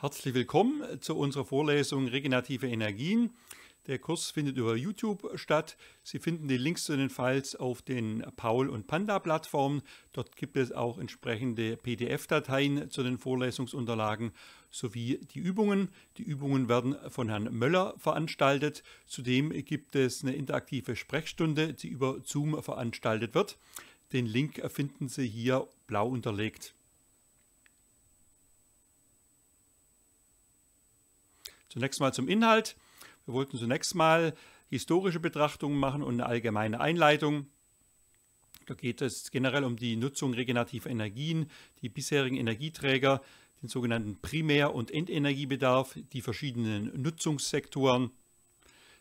Herzlich willkommen zu unserer Vorlesung Regenerative Energien. Der Kurs findet über YouTube statt. Sie finden die Links zu den Files auf den Paul- und Panda-Plattformen. Dort gibt es auch entsprechende PDF-Dateien zu den Vorlesungsunterlagen sowie die Übungen. Die Übungen werden von Herrn Möller veranstaltet. Zudem gibt es eine interaktive Sprechstunde, die über Zoom veranstaltet wird. Den Link finden Sie hier blau unterlegt. Zunächst mal zum Inhalt. Wir wollten zunächst mal historische Betrachtungen machen und eine allgemeine Einleitung. Da geht es generell um die Nutzung regenerativer Energien, die bisherigen Energieträger, den sogenannten Primär- und Endenergiebedarf, die verschiedenen Nutzungssektoren.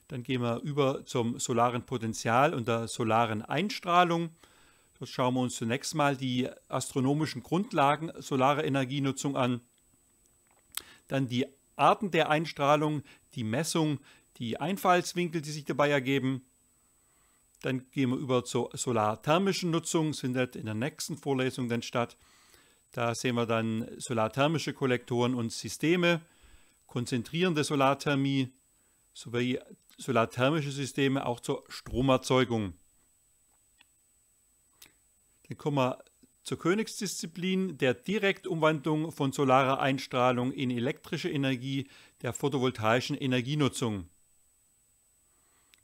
Dann gehen wir über zum solaren Potenzial und der solaren Einstrahlung. Dort schauen wir uns zunächst mal die astronomischen Grundlagen solarer Energienutzung an. Dann die Arten der Einstrahlung, die Messung, die Einfallswinkel, die sich dabei ergeben. Dann gehen wir über zur solarthermischen Nutzung, das findet halt in der nächsten Vorlesung dann statt. Da sehen wir dann solarthermische Kollektoren und Systeme, konzentrierende Solarthermie sowie solarthermische Systeme auch zur Stromerzeugung. Dann kommen wir zur Königsdisziplin der Direktumwandlung von solarer Einstrahlung in elektrische Energie der photovoltaischen Energienutzung.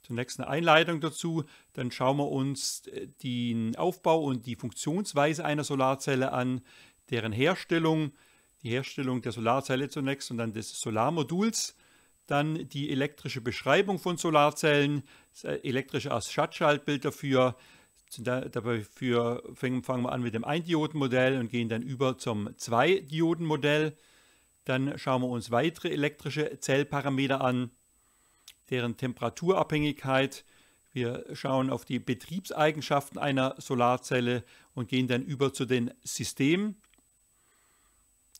Zunächst eine Einleitung dazu, dann schauen wir uns äh, den Aufbau und die Funktionsweise einer Solarzelle an, deren Herstellung, die Herstellung der Solarzelle zunächst und dann des Solarmoduls, dann die elektrische Beschreibung von Solarzellen, das äh, elektrische Schaltbild dafür, sind da, dabei für, fangen, fangen wir an mit dem Ein-Dioden-Modell und gehen dann über zum Zwei-Dioden-Modell. Dann schauen wir uns weitere elektrische Zellparameter an, deren Temperaturabhängigkeit. Wir schauen auf die Betriebseigenschaften einer Solarzelle und gehen dann über zu den Systemen.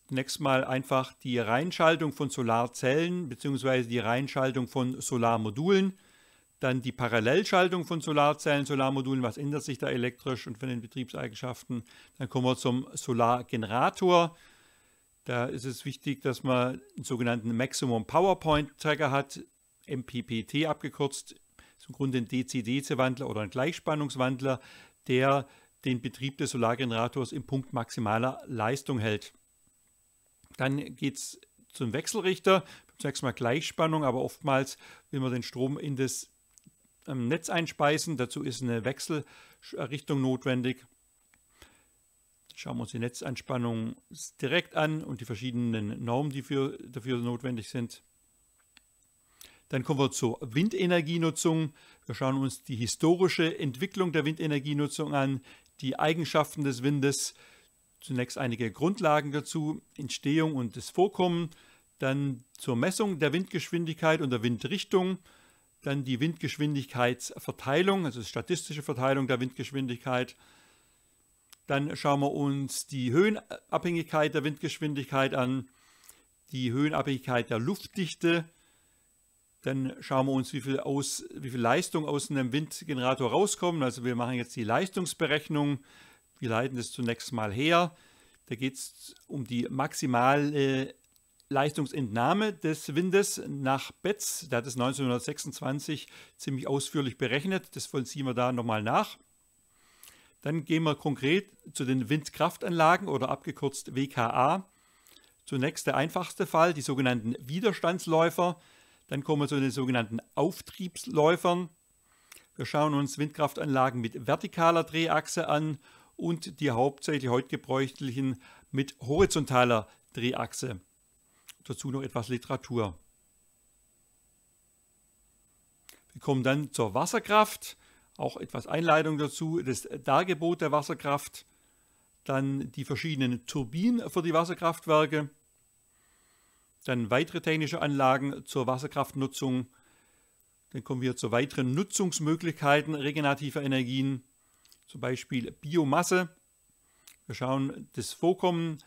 Zunächst mal einfach die Reinschaltung von Solarzellen bzw. die Reinschaltung von Solarmodulen. Dann die Parallelschaltung von Solarzellen, Solarmodulen, was ändert sich da elektrisch und von den Betriebseigenschaften. Dann kommen wir zum Solargenerator. Da ist es wichtig, dass man einen sogenannten Maximum Powerpoint Tracker hat, MPPT abgekürzt, ist im Grunde ein DC-DC-Wandler oder ein Gleichspannungswandler, der den Betrieb des Solargenerators im Punkt maximaler Leistung hält. Dann geht es zum Wechselrichter, zunächst mal Gleichspannung, aber oftmals will man den Strom in das ähm, Netz einspeisen. Dazu ist eine Wechselrichtung notwendig. Schauen wir uns die Netzanspannung direkt an und die verschiedenen Normen, die für, dafür notwendig sind. Dann kommen wir zur Windenergienutzung. Wir schauen uns die historische Entwicklung der Windenergienutzung an, die Eigenschaften des Windes, zunächst einige Grundlagen dazu, Entstehung und das Vorkommen, dann zur Messung der Windgeschwindigkeit und der Windrichtung, dann die Windgeschwindigkeitsverteilung, also die statistische Verteilung der Windgeschwindigkeit. Dann schauen wir uns die Höhenabhängigkeit der Windgeschwindigkeit an, die Höhenabhängigkeit der Luftdichte. Dann schauen wir uns, wie viel, aus, wie viel Leistung aus einem Windgenerator rauskommt. Also wir machen jetzt die Leistungsberechnung. Wir leiten das zunächst mal her. Da geht es um die maximale Leistungsentnahme des Windes nach Betz. Der hat es 1926 ziemlich ausführlich berechnet. Das vollziehen wir da nochmal nach. Dann gehen wir konkret zu den Windkraftanlagen oder abgekürzt WKA. Zunächst der einfachste Fall, die sogenannten Widerstandsläufer. Dann kommen wir zu den sogenannten Auftriebsläufern. Wir schauen uns Windkraftanlagen mit vertikaler Drehachse an und die hauptsächlich heute gebräuchlichen mit horizontaler Drehachse dazu noch etwas Literatur. Wir kommen dann zur Wasserkraft, auch etwas Einleitung dazu, das Dargebot der Wasserkraft, dann die verschiedenen Turbinen für die Wasserkraftwerke, dann weitere technische Anlagen zur Wasserkraftnutzung, dann kommen wir zu weiteren Nutzungsmöglichkeiten regenerativer Energien, zum Beispiel Biomasse. Wir schauen das Vorkommen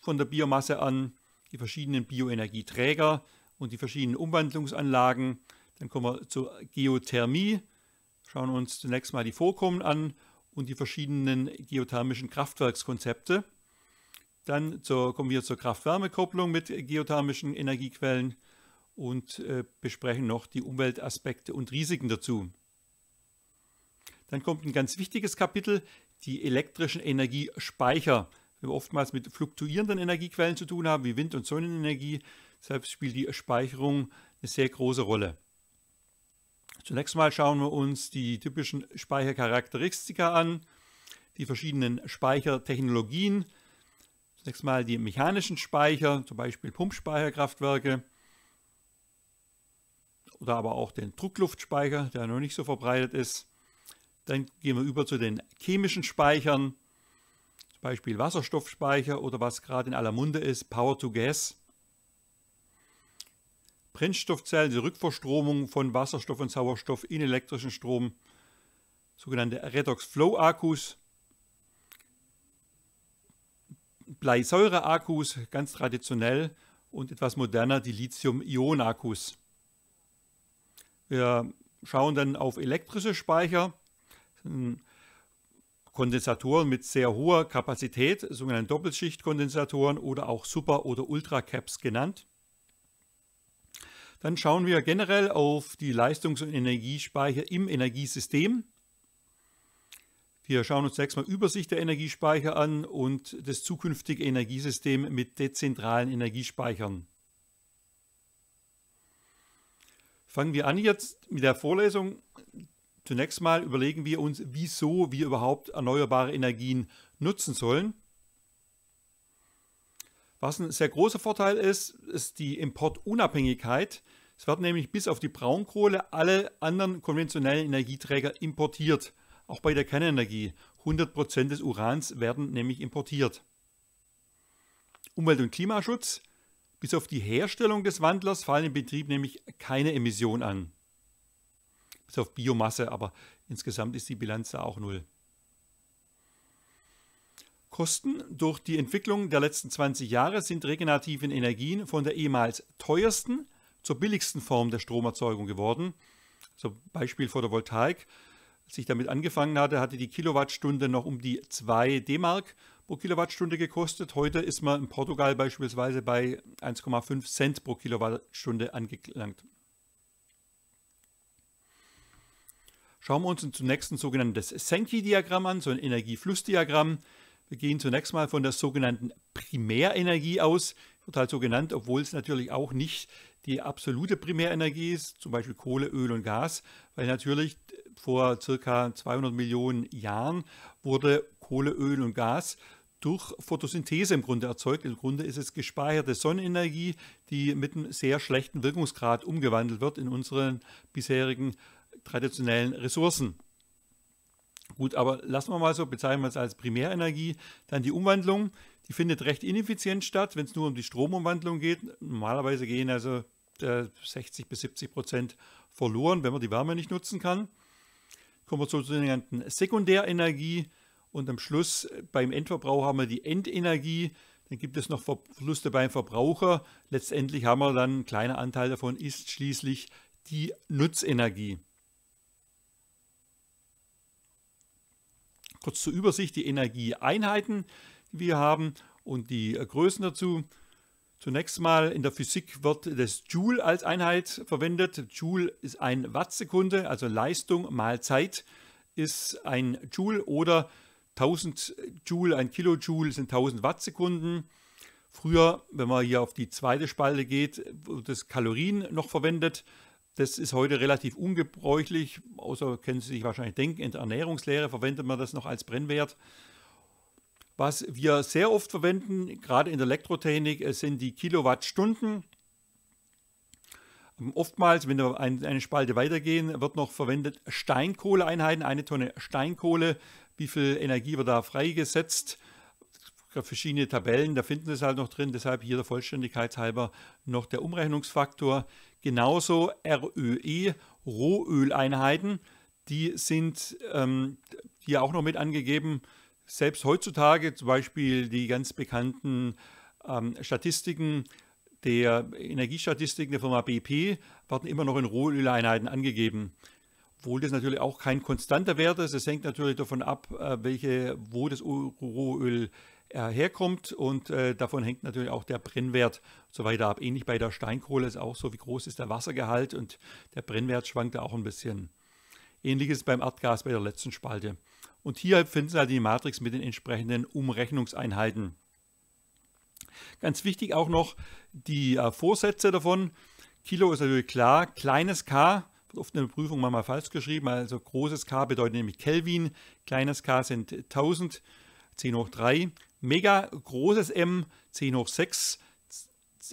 von der Biomasse an, die verschiedenen Bioenergieträger und die verschiedenen Umwandlungsanlagen. Dann kommen wir zur Geothermie, schauen uns zunächst mal die Vorkommen an und die verschiedenen geothermischen Kraftwerkskonzepte. Dann zur, kommen wir zur Kraft-Wärme-Kopplung mit geothermischen Energiequellen und äh, besprechen noch die Umweltaspekte und Risiken dazu. Dann kommt ein ganz wichtiges Kapitel, die elektrischen Energiespeicher oftmals mit fluktuierenden Energiequellen zu tun haben, wie Wind- und Sonnenenergie. Deshalb spielt die Speicherung eine sehr große Rolle. Zunächst mal schauen wir uns die typischen Speichercharakteristika an, die verschiedenen Speichertechnologien. Zunächst mal die mechanischen Speicher, zum Beispiel Pumpspeicherkraftwerke oder aber auch den Druckluftspeicher, der noch nicht so verbreitet ist. Dann gehen wir über zu den chemischen Speichern, Beispiel Wasserstoffspeicher oder was gerade in aller Munde ist, Power to Gas. Brennstoffzellen, die Rückverstromung von Wasserstoff und Sauerstoff in elektrischen Strom, sogenannte Redox-Flow-Akkus, Bleisäure-Akkus, ganz traditionell und etwas moderner die Lithium-Ionen-Akkus. Wir schauen dann auf elektrische Speicher, Das ist ein Kondensatoren mit sehr hoher Kapazität, sogenannte Doppelschichtkondensatoren oder auch Super- oder Ultra-Caps genannt. Dann schauen wir generell auf die Leistungs- und Energiespeicher im Energiesystem. Wir schauen uns zunächst mal Übersicht der Energiespeicher an und das zukünftige Energiesystem mit dezentralen Energiespeichern. Fangen wir an jetzt mit der Vorlesung. Zunächst mal überlegen wir uns, wieso wir überhaupt erneuerbare Energien nutzen sollen. Was ein sehr großer Vorteil ist, ist die Importunabhängigkeit. Es werden nämlich bis auf die Braunkohle alle anderen konventionellen Energieträger importiert. Auch bei der Kernenergie. 100% des Urans werden nämlich importiert. Umwelt- und Klimaschutz. Bis auf die Herstellung des Wandlers fallen im Betrieb nämlich keine Emissionen an bis auf Biomasse, aber insgesamt ist die Bilanz da auch null. Kosten durch die Entwicklung der letzten 20 Jahre sind regenerativen Energien von der ehemals teuersten zur billigsten Form der Stromerzeugung geworden. Zum also Beispiel Photovoltaik. Als ich damit angefangen hatte, hatte die Kilowattstunde noch um die 2 D-Mark pro Kilowattstunde gekostet. Heute ist man in Portugal beispielsweise bei 1,5 Cent pro Kilowattstunde angelangt. Schauen wir uns zunächst ein sogenanntes senki diagramm an, so ein Energieflussdiagramm. Wir gehen zunächst mal von der sogenannten Primärenergie aus, wird halt so genannt, obwohl es natürlich auch nicht die absolute Primärenergie ist, zum Beispiel Kohle, Öl und Gas, weil natürlich vor circa 200 Millionen Jahren wurde Kohle, Öl und Gas durch Photosynthese im Grunde erzeugt. Im Grunde ist es gespeicherte Sonnenenergie, die mit einem sehr schlechten Wirkungsgrad umgewandelt wird in unseren bisherigen traditionellen Ressourcen. Gut, aber lassen wir mal so, bezeichnen wir es als Primärenergie. Dann die Umwandlung, die findet recht ineffizient statt, wenn es nur um die Stromumwandlung geht. Normalerweise gehen also 60 äh, bis 70 Prozent verloren, wenn man die Wärme nicht nutzen kann. Kommen wir zur sogenannten Sekundärenergie und am Schluss äh, beim Endverbrauch haben wir die Endenergie. Dann gibt es noch Verluste beim Verbraucher. Letztendlich haben wir dann einen kleinen Anteil davon ist schließlich die Nutzenergie. Kurz zur Übersicht die Energieeinheiten, die wir haben und die äh, Größen dazu. Zunächst mal in der Physik wird das Joule als Einheit verwendet. Joule ist ein Wattsekunde, also Leistung mal Zeit ist ein Joule oder 1000 Joule, ein Kilojoule sind 1000 Wattsekunden. Früher, wenn man hier auf die zweite Spalte geht, wurde das Kalorien noch verwendet. Das ist heute relativ ungebräuchlich, außer können Sie sich wahrscheinlich denken, in der Ernährungslehre verwendet man das noch als Brennwert. Was wir sehr oft verwenden, gerade in der Elektrotechnik, sind die Kilowattstunden. Oftmals, wenn wir eine Spalte weitergehen, wird noch verwendet Steinkohleeinheiten, eine Tonne Steinkohle, wie viel Energie wird da freigesetzt. Verschiedene Tabellen, da finden Sie es halt noch drin, deshalb hier der Vollständigkeit halber noch der Umrechnungsfaktor genauso RÖE, Rohöleinheiten, die sind ähm, hier auch noch mit angegeben. Selbst heutzutage zum Beispiel die ganz bekannten ähm, Statistiken der Energiestatistiken der Firma BP werden immer noch in Rohöleinheiten angegeben. Obwohl das natürlich auch kein konstanter Wert ist. Es hängt natürlich davon ab, äh, welche, wo das Rohöl er äh, herkommt und äh, davon hängt natürlich auch der Brennwert so weiter ab. Ähnlich bei der Steinkohle ist auch so, wie groß ist der Wassergehalt und der Brennwert schwankt da auch ein bisschen. Ähnliches beim Erdgas bei der letzten Spalte. Und hier finden Sie halt die Matrix mit den entsprechenden Umrechnungseinheiten. Ganz wichtig auch noch die äh, Vorsätze davon. Kilo ist natürlich klar, kleines k wird oft in der Prüfung manchmal falsch geschrieben, also großes k bedeutet nämlich Kelvin, kleines k sind 1000, 10 hoch 3, mega großes M, 10 hoch 6,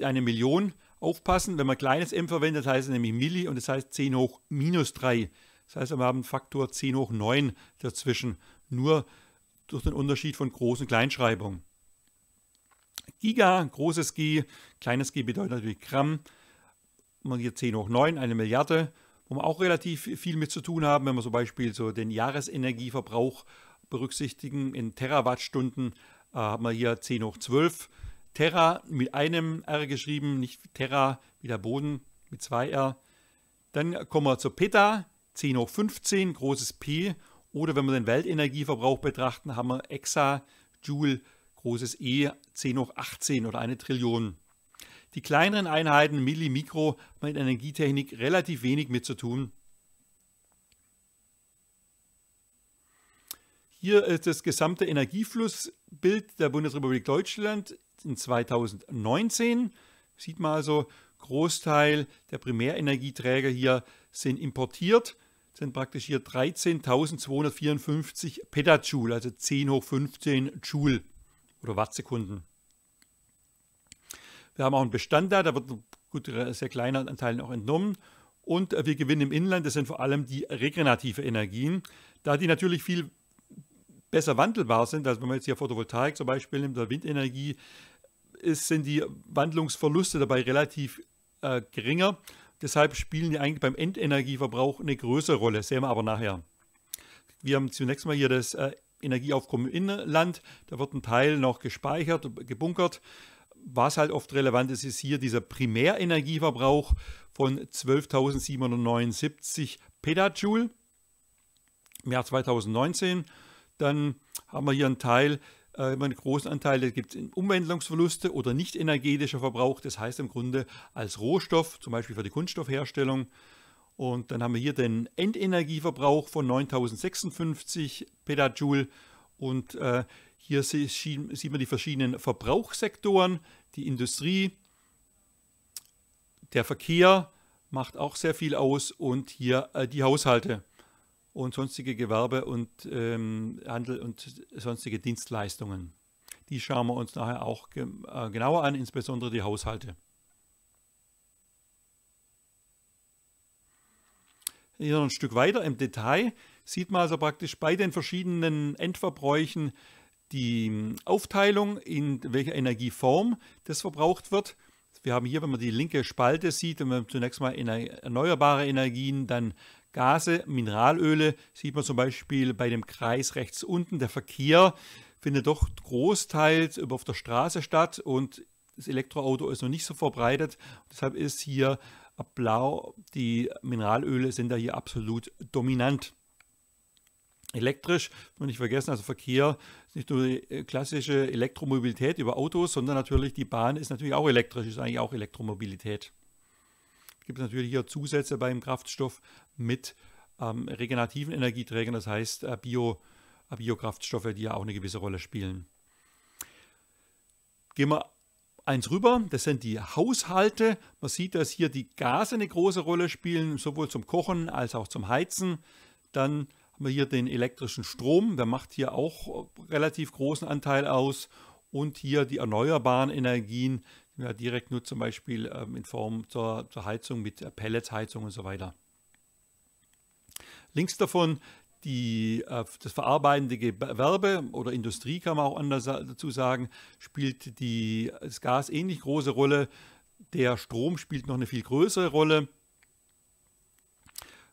eine Million aufpassen. Wenn man kleines m verwendet, heißt es nämlich Milli und das heißt 10 hoch minus 3. Das heißt, wir haben einen Faktor 10 hoch 9 dazwischen, nur durch den Unterschied von großen Kleinschreibungen. Giga, großes G, kleines g bedeutet natürlich Gramm. Man hier 10 hoch 9, eine Milliarde, wo wir auch relativ viel mit zu tun haben, wenn wir zum Beispiel so den Jahresenergieverbrauch berücksichtigen in Terawattstunden, äh, haben wir hier 10 hoch 12 Terra mit einem R geschrieben, nicht Terra wie der Boden mit zwei R. Dann kommen wir zur Peta, 10 hoch 15, großes P. Oder wenn wir den Weltenergieverbrauch betrachten, haben wir Exa, Joule, großes E, 10 hoch 18 oder eine Trillion. Die kleineren Einheiten, Milli, Mikro, haben in Energietechnik relativ wenig mit zu tun. Hier ist das gesamte Energieflussbild der Bundesrepublik Deutschland in 2019. Sieht man also, Großteil der Primärenergieträger hier sind importiert, sind praktisch hier 13.254 Petajoule, also 10 hoch 15 Joule oder Wattsekunden. Wir haben auch einen Bestand da, da wird gut, sehr kleiner Anteil auch entnommen. Und wir gewinnen im Inland, das sind vor allem die regenerative Energien, da die natürlich viel besser wandelbar sind, also wenn man jetzt hier Photovoltaik zum Beispiel nimmt oder Windenergie, ist, sind die Wandlungsverluste dabei relativ äh, geringer. Deshalb spielen die eigentlich beim Endenergieverbrauch eine größere Rolle, sehen wir aber nachher. Wir haben zunächst mal hier das äh, Energieaufkommen im Inland, da wird ein Teil noch gespeichert, gebunkert. Was halt oft relevant ist, ist hier dieser Primärenergieverbrauch von 12.779 Petajoule im Jahr 2019 dann haben wir hier einen Teil, äh, einen großen Anteil, da gibt es Umwandlungsverluste oder nicht energetischer Verbrauch. Das heißt im Grunde als Rohstoff, zum Beispiel für die Kunststoffherstellung. Und dann haben wir hier den Endenergieverbrauch von 9056 Petajoule. Und äh, hier sieht man die verschiedenen Verbrauchssektoren, die Industrie, der Verkehr macht auch sehr viel aus und hier äh, die Haushalte und sonstige Gewerbe und ähm, Handel und sonstige Dienstleistungen. Die schauen wir uns nachher auch ge äh, genauer an, insbesondere die Haushalte. Hier noch ein Stück weiter im Detail sieht man also praktisch bei den verschiedenen Endverbräuchen die ähm, Aufteilung, in welcher Energieform das verbraucht wird. Wir haben hier, wenn man die linke Spalte sieht, wenn man zunächst mal erneuerbare Energien, dann Gase, Mineralöle, sieht man zum Beispiel bei dem Kreis rechts unten, der Verkehr findet doch großteils auf der Straße statt und das Elektroauto ist noch nicht so verbreitet. Deshalb ist hier blau, die Mineralöle sind da hier absolut dominant. Elektrisch, muss man nicht vergessen, also Verkehr ist nicht nur die äh, klassische Elektromobilität über Autos, sondern natürlich die Bahn ist natürlich auch elektrisch, ist eigentlich auch Elektromobilität gibt es natürlich hier Zusätze beim Kraftstoff mit ähm, regenerativen Energieträgern, das heißt äh, Bio, äh, Biokraftstoffe, die ja auch eine gewisse Rolle spielen. Gehen wir eins rüber, das sind die Haushalte. Man sieht, dass hier die Gase eine große Rolle spielen, sowohl zum Kochen als auch zum Heizen. Dann haben wir hier den elektrischen Strom, der macht hier auch relativ großen Anteil aus. Und hier die erneuerbaren Energien, ja, direkt nur zum Beispiel ähm, in Form zur, zur Heizung mit äh, Pelletsheizung und so weiter. Links davon die, äh, das verarbeitende Gewerbe oder Industrie, kann man auch anders dazu sagen, spielt die, das Gas ähnlich große Rolle. Der Strom spielt noch eine viel größere Rolle.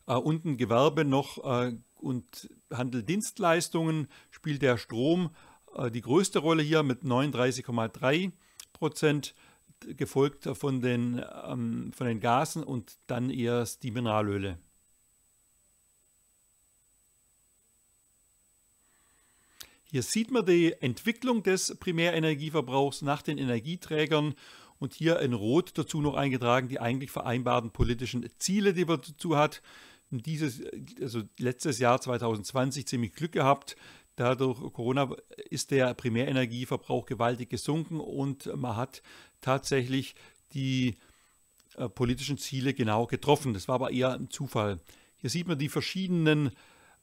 Äh, unten Gewerbe noch äh, und Handel Dienstleistungen spielt der Strom äh, die größte Rolle hier mit 39,3 Prozent gefolgt von den, ähm, von den Gasen und dann erst die Mineralöle. Hier sieht man die Entwicklung des Primärenergieverbrauchs nach den Energieträgern und hier in Rot dazu noch eingetragen die eigentlich vereinbarten politischen Ziele, die man dazu hat. Dieses, also letztes Jahr 2020 ziemlich Glück gehabt, Dadurch Corona ist der Primärenergieverbrauch gewaltig gesunken und man hat tatsächlich die äh, politischen Ziele genau getroffen. Das war aber eher ein Zufall. Hier sieht man die verschiedenen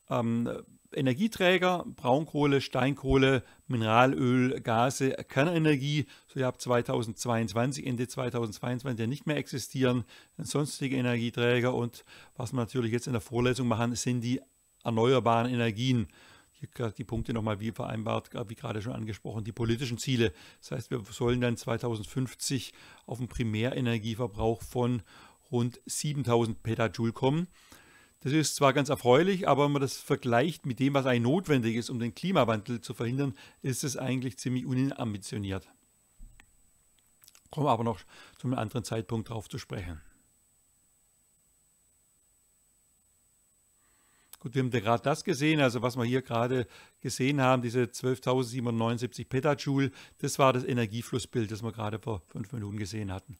ähm, Energieträger, Braunkohle, Steinkohle, Mineralöl, Gase, Kernenergie, so ab 2022, Ende 2022 nicht mehr existieren, sonstige Energieträger und was wir natürlich jetzt in der Vorlesung machen, sind die erneuerbaren Energien. Äh, die Punkte nochmal wie vereinbart, äh, wie gerade schon angesprochen, die politischen Ziele. Das heißt, wir sollen dann 2050 auf einen Primärenergieverbrauch von rund 7000 Petajoule kommen. Das ist zwar ganz erfreulich, aber wenn man das vergleicht mit dem, was eigentlich notwendig ist, um den Klimawandel zu verhindern, ist es eigentlich ziemlich unambitioniert. Kommen wir aber noch zu einem anderen Zeitpunkt darauf zu sprechen. Gut, wir haben gerade das gesehen, also was wir hier gerade gesehen haben, diese 12.077 Petajoule, das war das Energieflussbild, das wir gerade vor fünf Minuten gesehen hatten.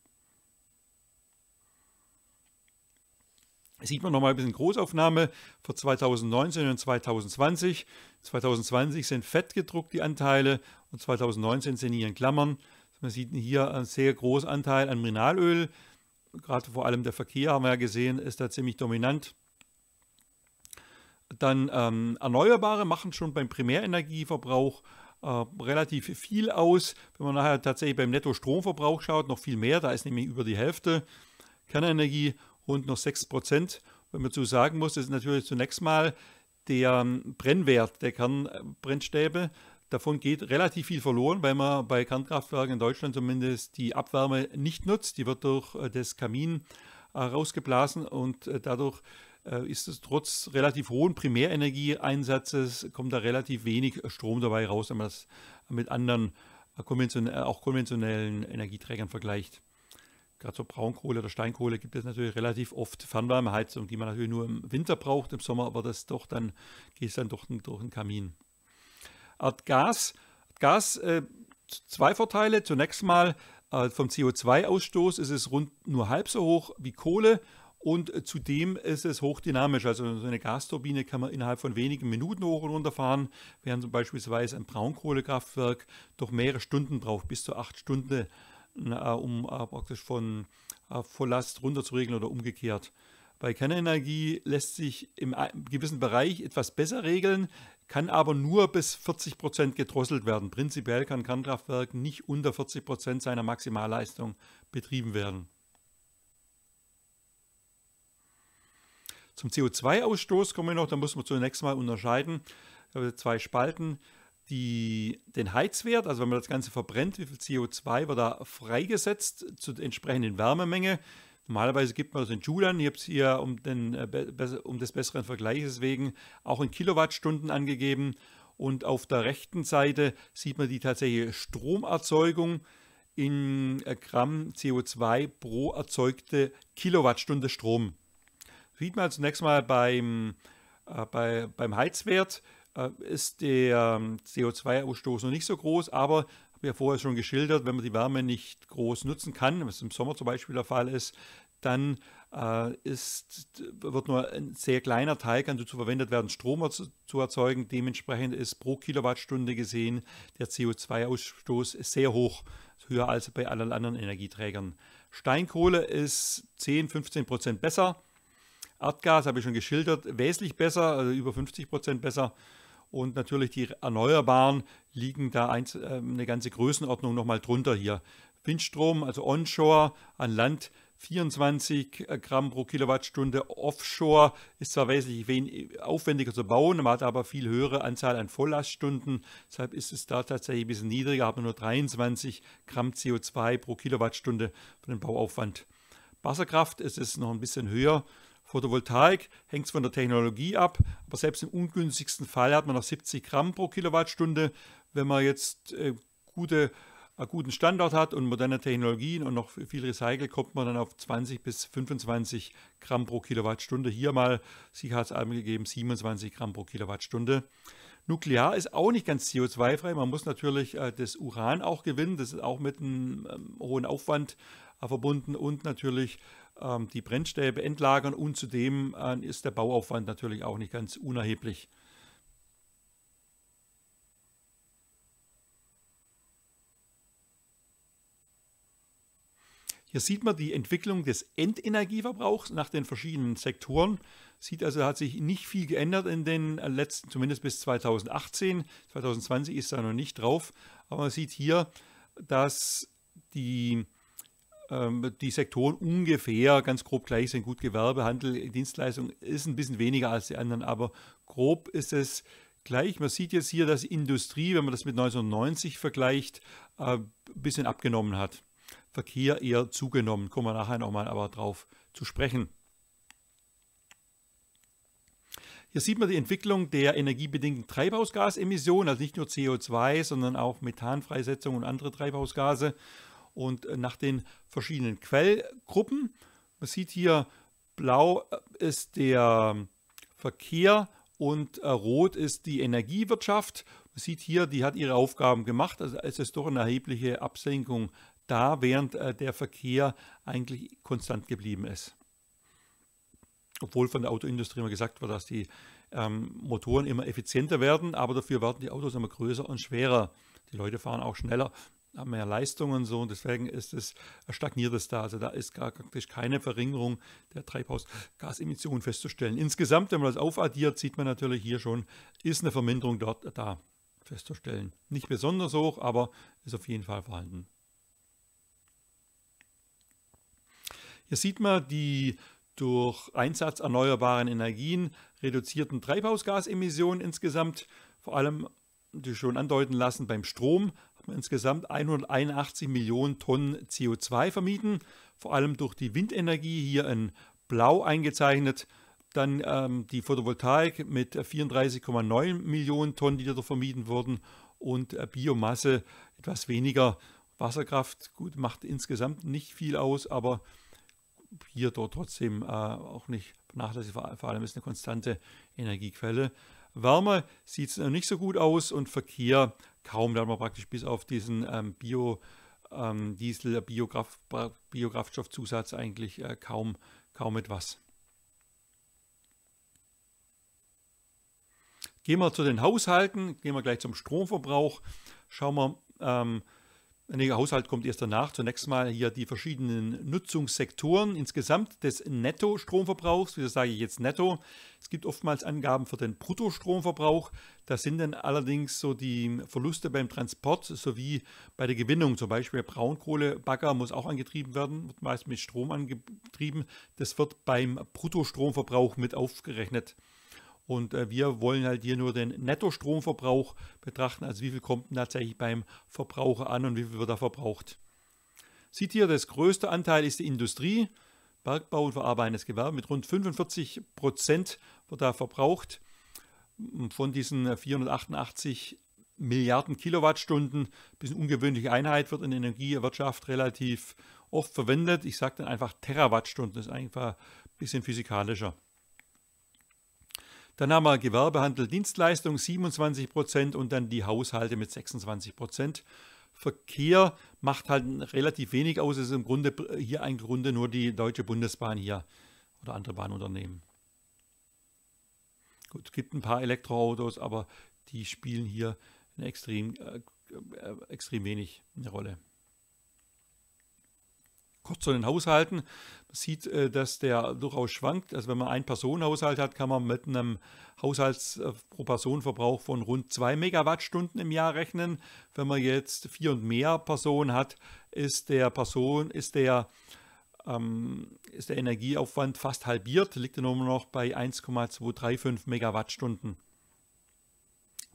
sieht man nochmal ein bisschen Großaufnahme für 2019 und 2020. 2020 sind fett gedruckt die Anteile und 2019 sind hier in Klammern. Also man sieht hier einen sehr großen Anteil an Mineralöl. Gerade vor allem der Verkehr haben wir ja gesehen, ist da ziemlich dominant. Dann ähm, Erneuerbare machen schon beim Primärenergieverbrauch äh, relativ viel aus. Wenn man nachher tatsächlich beim Netto-Stromverbrauch schaut, noch viel mehr, da ist nämlich über die Hälfte Kernenergie rund noch 6%. Wenn man dazu sagen muss, das ist natürlich zunächst mal der ähm, Brennwert der Kernbrennstäbe. Äh, Davon geht relativ viel verloren, weil man bei Kernkraftwerken in Deutschland zumindest die Abwärme nicht nutzt. Die wird durch äh, das Kamin äh, rausgeblasen und dadurch äh, ist es trotz relativ hohen Primärenergieeinsatzes, kommt da relativ wenig Strom dabei raus, wenn man das mit anderen äh, konventionell, äh, auch konventionellen Energieträgern vergleicht. Gerade so Braunkohle oder Steinkohle gibt es natürlich relativ oft Fernwärmeheizung, die man natürlich nur im Winter braucht, im Sommer aber das doch dann geht es dann doch durch den Kamin. Hat Gas, Gas äh, zwei Vorteile. Zunächst mal vom CO2-Ausstoß ist es rund nur halb so hoch wie Kohle und äh, zudem ist es hochdynamisch. Also so eine Gasturbine kann man innerhalb von wenigen Minuten hoch und runter fahren, während zum beispielsweise ein Braunkohlekraftwerk doch mehrere Stunden braucht, bis zu acht Stunden, äh, um äh, praktisch von Volllast runter zu regeln oder umgekehrt. Bei Kernenergie lässt sich im gewissen Bereich etwas besser regeln, kann aber nur bis 40 Prozent gedrosselt werden. Prinzipiell kann Kernkraftwerk nicht unter 40 Prozent seiner Maximalleistung betrieben werden. Zum CO2-Ausstoß kommen wir noch, da muss man zunächst mal unterscheiden. Äh, zwei Spalten, die, den Heizwert, also wenn man das Ganze verbrennt, wie viel CO2 wird da freigesetzt zur entsprechenden Wärmemenge. Normalerweise gibt man das in Joule an. Ich habe es hier um, den, äh, um des besseren Vergleiches wegen auch in Kilowattstunden angegeben. Und auf der rechten Seite sieht man die tatsächliche Stromerzeugung in äh, Gramm CO2 pro erzeugte Kilowattstunde Strom. Sieht man zunächst mal beim, äh, bei, beim Heizwert, äh, ist der ähm, CO2-Ausstoß noch nicht so groß, aber habe ja vorher schon geschildert, wenn man die Wärme nicht groß nutzen kann, was im Sommer zum Beispiel der Fall ist, dann äh, ist, wird nur ein sehr kleiner Teil kann dazu verwendet werden, Strom zu, zu erzeugen. Dementsprechend ist pro Kilowattstunde gesehen der CO2-Ausstoß sehr hoch, höher als bei allen anderen Energieträgern. Steinkohle ist 10, 15 Prozent besser. Erdgas habe ich schon geschildert, wesentlich besser, also über 50 Prozent besser. Und natürlich die Erneuerbaren liegen da äh, eine ganze Größenordnung nochmal drunter hier. Windstrom, also onshore an Land 24 äh, Gramm pro Kilowattstunde. Offshore ist zwar wesentlich aufwendiger zu bauen, man hat aber viel höhere Anzahl an Volllaststunden. Deshalb ist es da tatsächlich ein bisschen niedriger, hat man nur 23 Gramm CO2 pro Kilowattstunde für den Bauaufwand. Wasserkraft ist es noch ein bisschen höher, Photovoltaik hängt von der Technologie ab, aber selbst im ungünstigsten Fall hat man noch 70 Gramm pro Kilowattstunde. Wenn man jetzt äh, gute, einen guten Standort hat und moderne Technologien und noch viel recycelt, kommt man dann auf 20 bis 25 Gramm pro Kilowattstunde. Hier mal, Sicherheitsalben gegeben, 27 Gramm pro Kilowattstunde. Nuklear ist auch nicht ganz CO2-frei. Man muss natürlich äh, das Uran auch gewinnen. Das ist auch mit einem ähm, hohen Aufwand äh, verbunden und natürlich ähm, die Brennstäbe entlagern und zudem äh, ist der Bauaufwand natürlich auch nicht ganz unerheblich. Hier sieht man die Entwicklung des Endenergieverbrauchs nach den verschiedenen Sektoren. Sieht also, hat sich nicht viel geändert in den letzten, zumindest bis 2018. 2020 ist da noch nicht drauf. Aber man sieht hier, dass die ähm, die Sektoren ungefähr ganz grob gleich sind. Gut, Gewerbe, Handel, Dienstleistung ist ein bisschen weniger als die anderen, aber grob ist es gleich. Man sieht jetzt hier, dass Industrie, wenn man das mit 1990 vergleicht, äh, ein bisschen abgenommen hat. Verkehr eher zugenommen. Kommen wir nachher nochmal aber drauf zu sprechen. Hier sieht man die Entwicklung der energiebedingten Treibhausgasemissionen, also nicht nur CO2, sondern auch Methanfreisetzung und andere Treibhausgase und nach den verschiedenen Quellgruppen. Man sieht hier, blau ist der Verkehr und äh, rot ist die Energiewirtschaft. Man sieht hier, die hat ihre Aufgaben gemacht, also es ist doch eine erhebliche Absenkung da, während äh, der Verkehr eigentlich konstant geblieben ist. Obwohl von der Autoindustrie immer gesagt wird, dass die ähm, Motoren immer effizienter werden, aber dafür werden die Autos immer größer und schwerer. Die Leute fahren auch schneller mehr Leistung und so. Und deswegen ist es, äh, stagniert es da. Also da ist gar praktisch keine Verringerung der Treibhausgasemissionen festzustellen. Insgesamt, wenn man das aufaddiert, sieht man natürlich hier schon, ist eine Verminderung dort äh, da festzustellen. Nicht besonders hoch, aber ist auf jeden Fall vorhanden. Hier sieht man die durch Einsatz erneuerbaren Energien reduzierten Treibhausgasemissionen insgesamt, vor allem die schon andeuten lassen beim Strom insgesamt 181 Millionen Tonnen CO2 vermieden, vor allem durch die Windenergie hier in Blau eingezeichnet. Dann ähm, die Photovoltaik mit 34,9 Millionen Tonnen, die dadurch vermieden wurden und äh, Biomasse etwas weniger. Wasserkraft, gut, macht insgesamt nicht viel aus, aber hier dort trotzdem äh, auch nicht vernachlässigbar. Vor allem ist eine konstante Energiequelle. Wärme sieht es noch nicht so gut aus und Verkehr kaum, da haben wir praktisch bis auf diesen ähm, Bio, ähm, Diesel, äh, Biograf, Biokraftstoffzusatz eigentlich äh, kaum, kaum etwas. Gehen wir zu den Haushalten, gehen wir gleich zum Stromverbrauch, schauen wir, ähm, der Haushalt kommt erst danach. Zunächst mal hier die verschiedenen Nutzungssektoren insgesamt des Netto-Stromverbrauchs. Wieso sage ich jetzt netto? Es gibt oftmals Angaben für den Bruttostromverbrauch. Das sind dann allerdings so die Verluste beim Transport sowie bei der Gewinnung. Zum Beispiel Braunkohlebagger muss auch angetrieben werden, wird meist mit Strom angetrieben. Das wird beim Bruttostromverbrauch mit aufgerechnet. Und äh, wir wollen halt hier nur den Nettostromverbrauch betrachten, also wie viel kommt denn tatsächlich beim Verbraucher an und wie viel wird da verbraucht. Sieht hier, das größte Anteil ist die Industrie, Bergbau und verarbeitendes Gewerbe. Mit rund 45 Prozent wird da verbraucht. Von diesen 488 Milliarden Kilowattstunden, ein bisschen ungewöhnliche Einheit, wird in der Energiewirtschaft relativ oft verwendet. Ich sage dann einfach Terawattstunden, das ist einfach ein bisschen physikalischer. Dann haben wir Gewerbehandel, Dienstleistung 27 Prozent und dann die Haushalte mit 26 Prozent. Verkehr macht halt relativ wenig aus, Es ist im Grunde hier ein Grunde nur die Deutsche Bundesbahn hier oder andere Bahnunternehmen. Gut, es gibt ein paar Elektroautos, aber die spielen hier extrem, äh, äh, extrem wenig eine Rolle kurz zu den Haushalten. Man sieht, äh, dass der durchaus schwankt. Also wenn man einen Personenhaushalt hat, kann man mit einem Haushalts äh, pro Personenverbrauch von rund 2 Megawattstunden im Jahr rechnen. Wenn man jetzt vier und mehr Personen hat, ist der Person, ist der ähm, ist der Energieaufwand fast halbiert, liegt er nur noch bei 1,235 Megawattstunden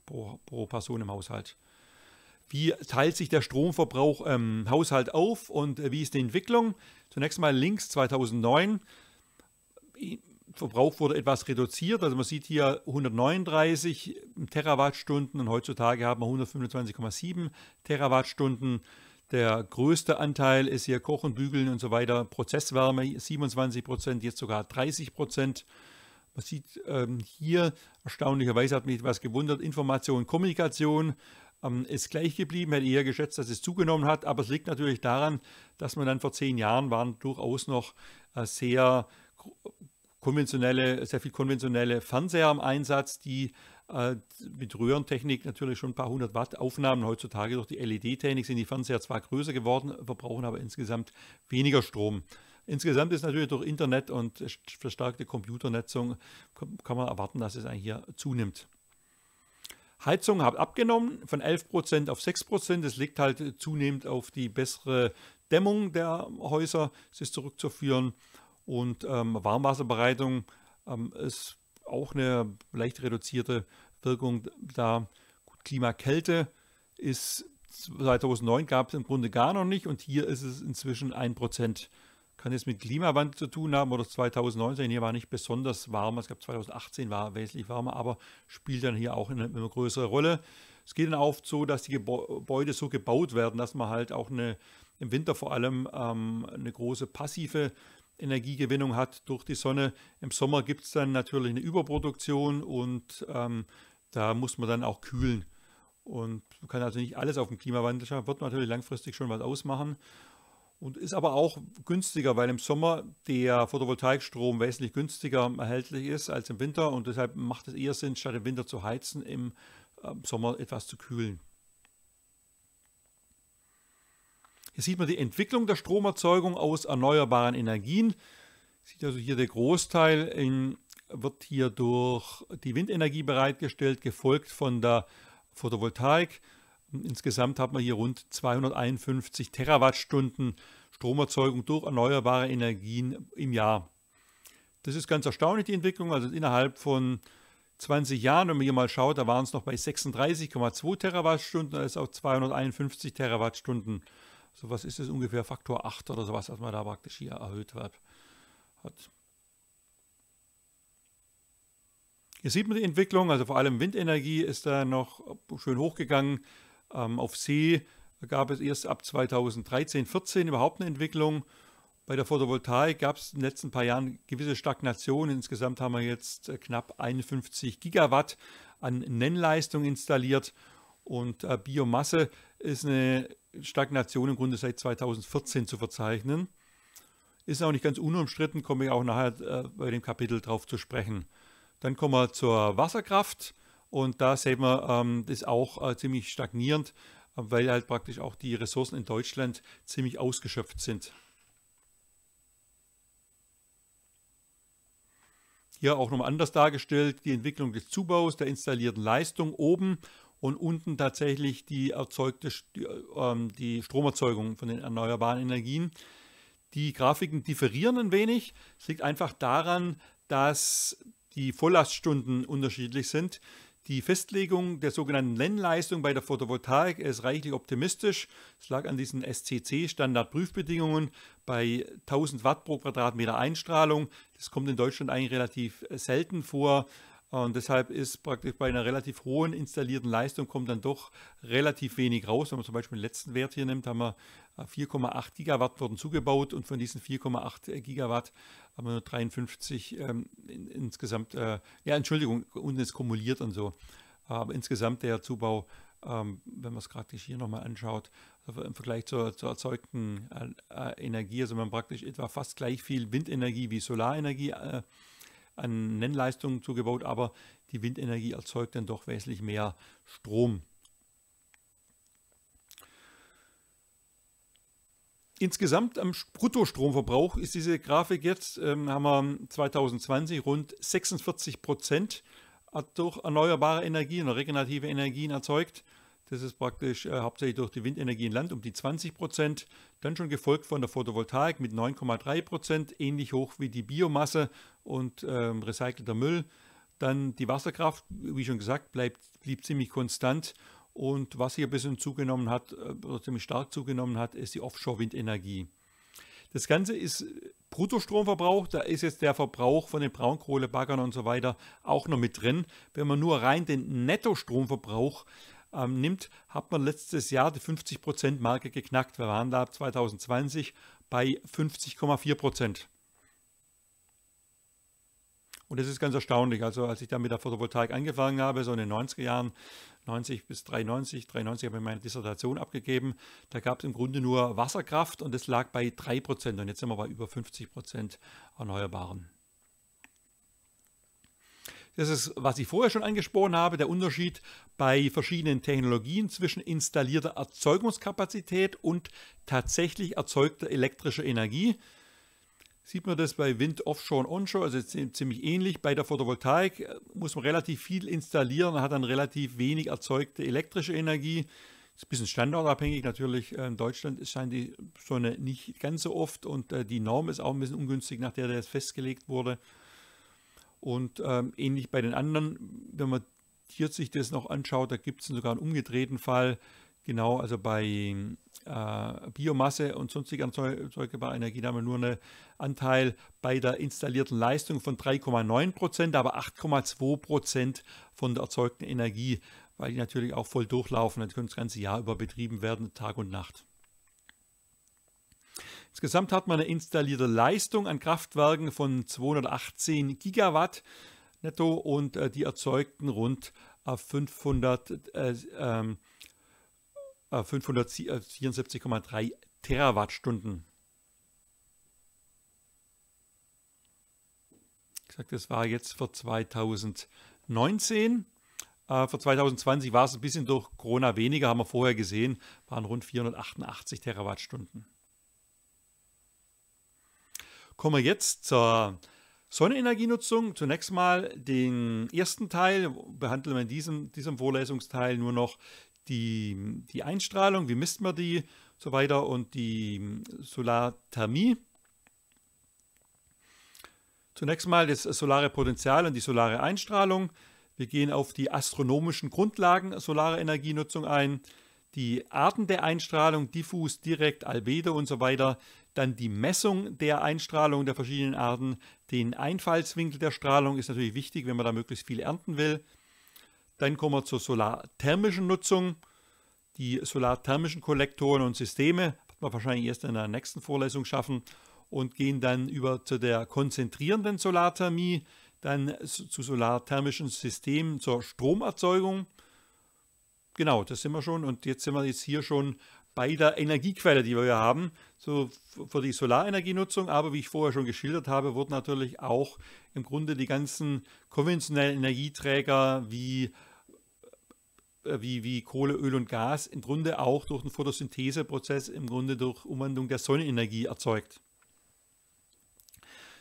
pro, pro Person im Haushalt wie teilt sich der Stromverbrauch im ähm, Haushalt auf und äh, wie ist die Entwicklung. Zunächst mal links 2009. Verbrauch wurde etwas reduziert. Also man sieht hier 139 Terawattstunden und heutzutage haben wir 125,7 Terawattstunden. Der größte Anteil ist hier Kochen, Bügeln und so weiter. Prozesswärme 27 Prozent, jetzt sogar 30 Prozent. Man sieht ähm, hier, erstaunlicherweise hat mich etwas gewundert, Information, und Kommunikation ähm, ist gleich geblieben, hätte eher geschätzt, dass es zugenommen hat. Aber es liegt natürlich daran, dass man dann vor zehn Jahren waren durchaus noch äh, sehr konventionelle, sehr viel konventionelle Fernseher im Einsatz, die äh, mit Röhrentechnik natürlich schon ein paar hundert Watt Aufnahmen heutzutage durch die LED-Technik sind die Fernseher zwar größer geworden, verbrauchen aber insgesamt weniger Strom. Insgesamt ist natürlich durch Internet und verstärkte Computernetzung kann man erwarten, dass es eigentlich hier zunimmt. Heizung hat abgenommen von 11% auf 6%. Das liegt halt zunehmend auf die bessere Dämmung der Häuser. Es ist zurückzuführen. Und ähm, Warmwasserbereitung ähm, ist auch eine leicht reduzierte Wirkung da. Gut, Klimakälte ist 2009 gab es im Grunde gar noch nicht und hier ist es inzwischen 1% kann es mit Klimawandel zu tun haben, oder 2019 hier war nicht besonders warm. Es gab 2018 war wesentlich warmer, aber spielt dann hier auch eine, eine größere Rolle. Es geht dann oft so, dass die Gebäude so gebaut werden, dass man halt auch eine, im Winter vor allem ähm, eine große passive Energiegewinnung hat durch die Sonne. Im Sommer gibt es dann natürlich eine Überproduktion und ähm, da muss man dann auch kühlen. Und man kann also nicht alles auf den Klimawandel schauen, wird natürlich langfristig schon was ausmachen und ist aber auch günstiger, weil im Sommer der Photovoltaikstrom wesentlich günstiger erhältlich ist als im Winter und deshalb macht es eher Sinn, statt im Winter zu heizen, im ähm, Sommer etwas zu kühlen. Hier sieht man die Entwicklung der Stromerzeugung aus erneuerbaren Energien. Sieht also hier der Großteil in, wird hier durch die Windenergie bereitgestellt, gefolgt von der Photovoltaik Insgesamt hat man hier rund 251 Terawattstunden Stromerzeugung durch erneuerbare Energien im Jahr. Das ist ganz erstaunlich, die Entwicklung. Also innerhalb von 20 Jahren, wenn man hier mal schaut, da waren es noch bei 36,2 Terawattstunden, da ist auch 251 Terawattstunden. So was ist es ungefähr Faktor 8 oder sowas, was man da praktisch hier erhöht hat. Hier sieht man die Entwicklung, also vor allem Windenergie ist da noch schön hochgegangen. Ähm, auf See gab es erst ab 2013, 14 überhaupt eine Entwicklung. Bei der Photovoltaik gab es in den letzten paar Jahren gewisse Stagnationen. Insgesamt haben wir jetzt äh, knapp 51 Gigawatt an Nennleistung installiert. Und äh, Biomasse ist eine Stagnation im Grunde seit 2014 zu verzeichnen. Ist auch nicht ganz unumstritten, komme ich auch nachher äh, bei dem Kapitel drauf zu sprechen. Dann kommen wir zur Wasserkraft. Und da sehen wir ähm, das auch äh, ziemlich stagnierend, weil halt praktisch auch die Ressourcen in Deutschland ziemlich ausgeschöpft sind. Hier auch nochmal anders dargestellt, die Entwicklung des Zubaus, der installierten Leistung oben und unten tatsächlich die, erzeugte, die, äh, ähm, die Stromerzeugung von den erneuerbaren Energien. Die Grafiken differieren ein wenig. Es liegt einfach daran, dass die Volllaststunden unterschiedlich sind. Die Festlegung der sogenannten Nennleistung bei der Photovoltaik ist reichlich optimistisch. Es lag an diesen SCC-Standardprüfbedingungen bei 1000 Watt pro Quadratmeter Einstrahlung. Das kommt in Deutschland eigentlich relativ selten vor. Und deshalb ist praktisch bei einer relativ hohen installierten Leistung kommt dann doch relativ wenig raus. Wenn man zum Beispiel den letzten Wert hier nimmt, haben wir 4,8 äh, Gigawatt wurden zugebaut und von diesen 4,8 äh, Gigawatt haben wir nur 53 ähm, in, insgesamt, äh, ja Entschuldigung, unten ist kumuliert und so. Aber insgesamt der Zubau, ähm, wenn man es praktisch hier nochmal anschaut, also im Vergleich zur, zur erzeugten äh, äh Energie, also man praktisch etwa fast gleich viel Windenergie wie Solarenergie an Nennleistungen zugebaut, aber die Windenergie erzeugt dann doch wesentlich mehr Strom. Insgesamt am Bruttostromverbrauch ist diese Grafik jetzt, ähm, haben wir 2020 rund 46 Prozent durch erneuerbare Energien oder regenerative Energien erzeugt. Das ist praktisch äh, hauptsächlich durch die Windenergie in Land um die 20 Prozent, dann schon gefolgt von der Photovoltaik mit 9,3 Prozent, ähnlich hoch wie die Biomasse und ähm, recycelter Müll. Dann die Wasserkraft, wie schon gesagt, bleibt, blieb ziemlich konstant. Und was hier ein bisschen zugenommen hat, äh, oder ziemlich stark zugenommen hat, ist die Offshore-Windenergie. Das Ganze ist Bruttostromverbrauch, da ist jetzt der Verbrauch von den Braunkohlebaggern und so weiter auch noch mit drin. Wenn man nur rein den Nettostromverbrauch ähm, nimmt, hat man letztes Jahr die 50%-Marke geknackt. Wir waren da 2020 bei 50,4%. Und das ist ganz erstaunlich. Also als ich da mit der Photovoltaik angefangen habe, so in den 90er Jahren, 90 bis 93, 93 habe ich meine Dissertation abgegeben, da gab es im Grunde nur Wasserkraft und das lag bei 3% und jetzt sind wir bei über 50% Erneuerbaren. Das ist, was ich vorher schon angesprochen habe, der Unterschied bei verschiedenen Technologien zwischen installierter Erzeugungskapazität und tatsächlich erzeugter elektrischer Energie. Sieht man das bei Wind, Offshore und Onshore, also ziemlich ähnlich. Bei der Photovoltaik äh, muss man relativ viel installieren, hat dann relativ wenig erzeugte elektrische Energie. Ist ein bisschen standortabhängig natürlich. Äh, in Deutschland scheint die Sonne nicht ganz so oft und äh, die Norm ist auch ein bisschen ungünstig, nach der das festgelegt wurde. Und ähm, ähnlich bei den anderen, wenn man hier sich das noch anschaut, da gibt es sogar einen umgedrehten Fall. Genau, also bei äh, Biomasse und sonstiger erneuerbarer Energien haben wir nur einen Anteil bei der installierten Leistung von 3,9 Prozent, aber 8,2 Prozent von der erzeugten Energie, weil die natürlich auch voll durchlaufen. Dann können das ganze Jahr über betrieben werden, Tag und Nacht. Insgesamt hat man eine installierte Leistung an Kraftwerken von 218 Gigawatt netto und äh, die erzeugten rund 500, äh, 574,3 äh, ähm, äh, äh, Terawattstunden. Ich sage, das war jetzt für 2019. Für 2020 war es ein bisschen durch Corona weniger, haben wir vorher gesehen, waren rund 488 Terawattstunden kommen wir jetzt zur Sonnenenergienutzung. Zunächst mal den ersten Teil, behandeln wir in diesem, diesem Vorlesungsteil nur noch die, die Einstrahlung, wie misst man die und so weiter und die Solarthermie. Zunächst mal das solare Potenzial und die solare Einstrahlung. Wir gehen auf die astronomischen Grundlagen solarer Energienutzung ein. Die Arten der Einstrahlung, diffus, direkt, albedo und so weiter, dann die Messung der Einstrahlung der verschiedenen Arten. Den Einfallswinkel der Strahlung ist natürlich wichtig, wenn man da möglichst viel ernten will. Dann kommen wir zur solarthermischen Nutzung. Die solarthermischen Kollektoren und Systeme wird man wahrscheinlich erst in der nächsten Vorlesung schaffen und gehen dann über zu der konzentrierenden Solarthermie, dann zu solarthermischen Systemen zur Stromerzeugung. Genau, das sind wir schon und jetzt sind wir jetzt hier schon bei der Energiequelle, die wir hier haben, so für die Solarenergienutzung. Aber wie ich vorher schon geschildert habe, wurden natürlich auch im Grunde die ganzen konventionellen Energieträger wie äh, wie, wie Kohle, Öl und Gas im Grunde auch durch den Photosyntheseprozess, im Grunde durch Umwandlung der Sonnenenergie erzeugt.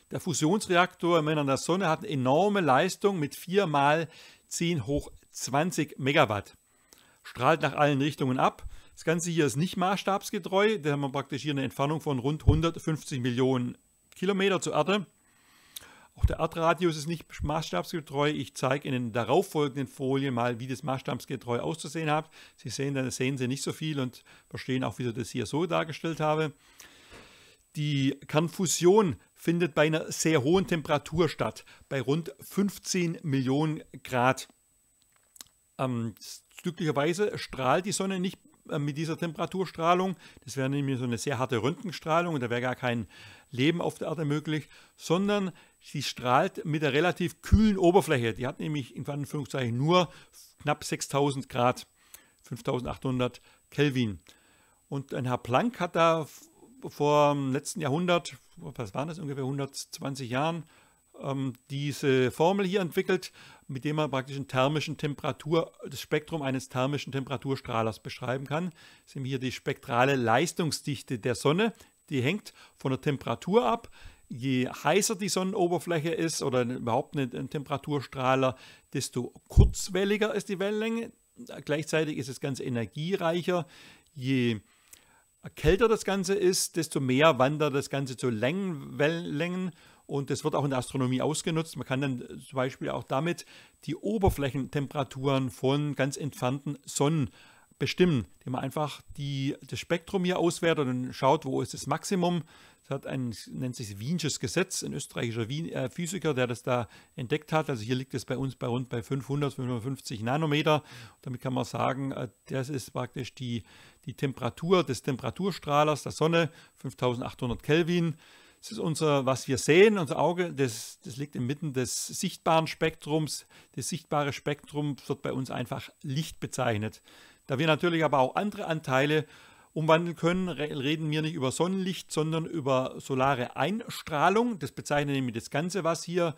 Der Fusionsreaktor im Innern der Sonne hat eine enorme Leistung mit 4 mal 10 hoch 20 Megawatt. Strahlt nach allen Richtungen ab das Ganze hier ist nicht maßstabsgetreu. Da haben wir praktisch hier eine Entfernung von rund 150 Millionen Kilometer zur Erde. Auch der Erdradius ist nicht maßstabsgetreu. Ich zeige in den darauffolgenden Folien mal, wie das maßstabsgetreu auszusehen hat. Sie sehen, dann sehen Sie nicht so viel und verstehen auch, wieso ich das hier so dargestellt habe. Die Kernfusion findet bei einer sehr hohen Temperatur statt, bei rund 15 Millionen Grad. Ähm, glücklicherweise strahlt die Sonne nicht äh, mit dieser Temperaturstrahlung. Das wäre nämlich so eine sehr harte Röntgenstrahlung und da wäre gar kein Leben auf der Erde möglich, sondern sie strahlt mit einer relativ kühlen Oberfläche. Die hat nämlich in Anführungszeichen nur knapp 6000 Grad, 5800 Kelvin. Und ein Herr Planck hat da vor dem letzten Jahrhundert, was waren das, ungefähr 120 Jahren, ähm, diese Formel hier entwickelt, mit dem man praktisch einen thermischen Temperatur, das Spektrum eines thermischen Temperaturstrahlers beschreiben kann. Das ist hier die spektrale Leistungsdichte der Sonne. Die hängt von der Temperatur ab. Je heißer die Sonnenoberfläche ist oder überhaupt ein Temperaturstrahler, desto kurzwelliger ist die Wellenlänge. Gleichzeitig ist es ganz energiereicher. Je kälter das Ganze ist, desto mehr wandert das Ganze zu Längen, und das wird auch in der Astronomie ausgenutzt. Man kann dann äh, zum Beispiel auch damit die Oberflächentemperaturen von ganz entfernten Sonnen bestimmen, indem man einfach die, das Spektrum hier auswertet und schaut, wo ist das Maximum. Das hat ein, nennt sich Wiensches Gesetz, ein österreichischer Wien, äh, Physiker, der das da entdeckt hat. Also hier liegt es bei uns bei rund bei 500, 550 Nanometer. Damit kann man sagen, äh, das ist praktisch die, die Temperatur des Temperaturstrahlers der Sonne, 5800 Kelvin. Es ist unser, was wir sehen, unser Auge, das, das liegt inmitten des sichtbaren Spektrums. Das sichtbare Spektrum wird bei uns einfach Licht bezeichnet. Da wir natürlich aber auch andere Anteile umwandeln können, reden wir nicht über Sonnenlicht, sondern über solare Einstrahlung. Das bezeichnet nämlich das Ganze, was hier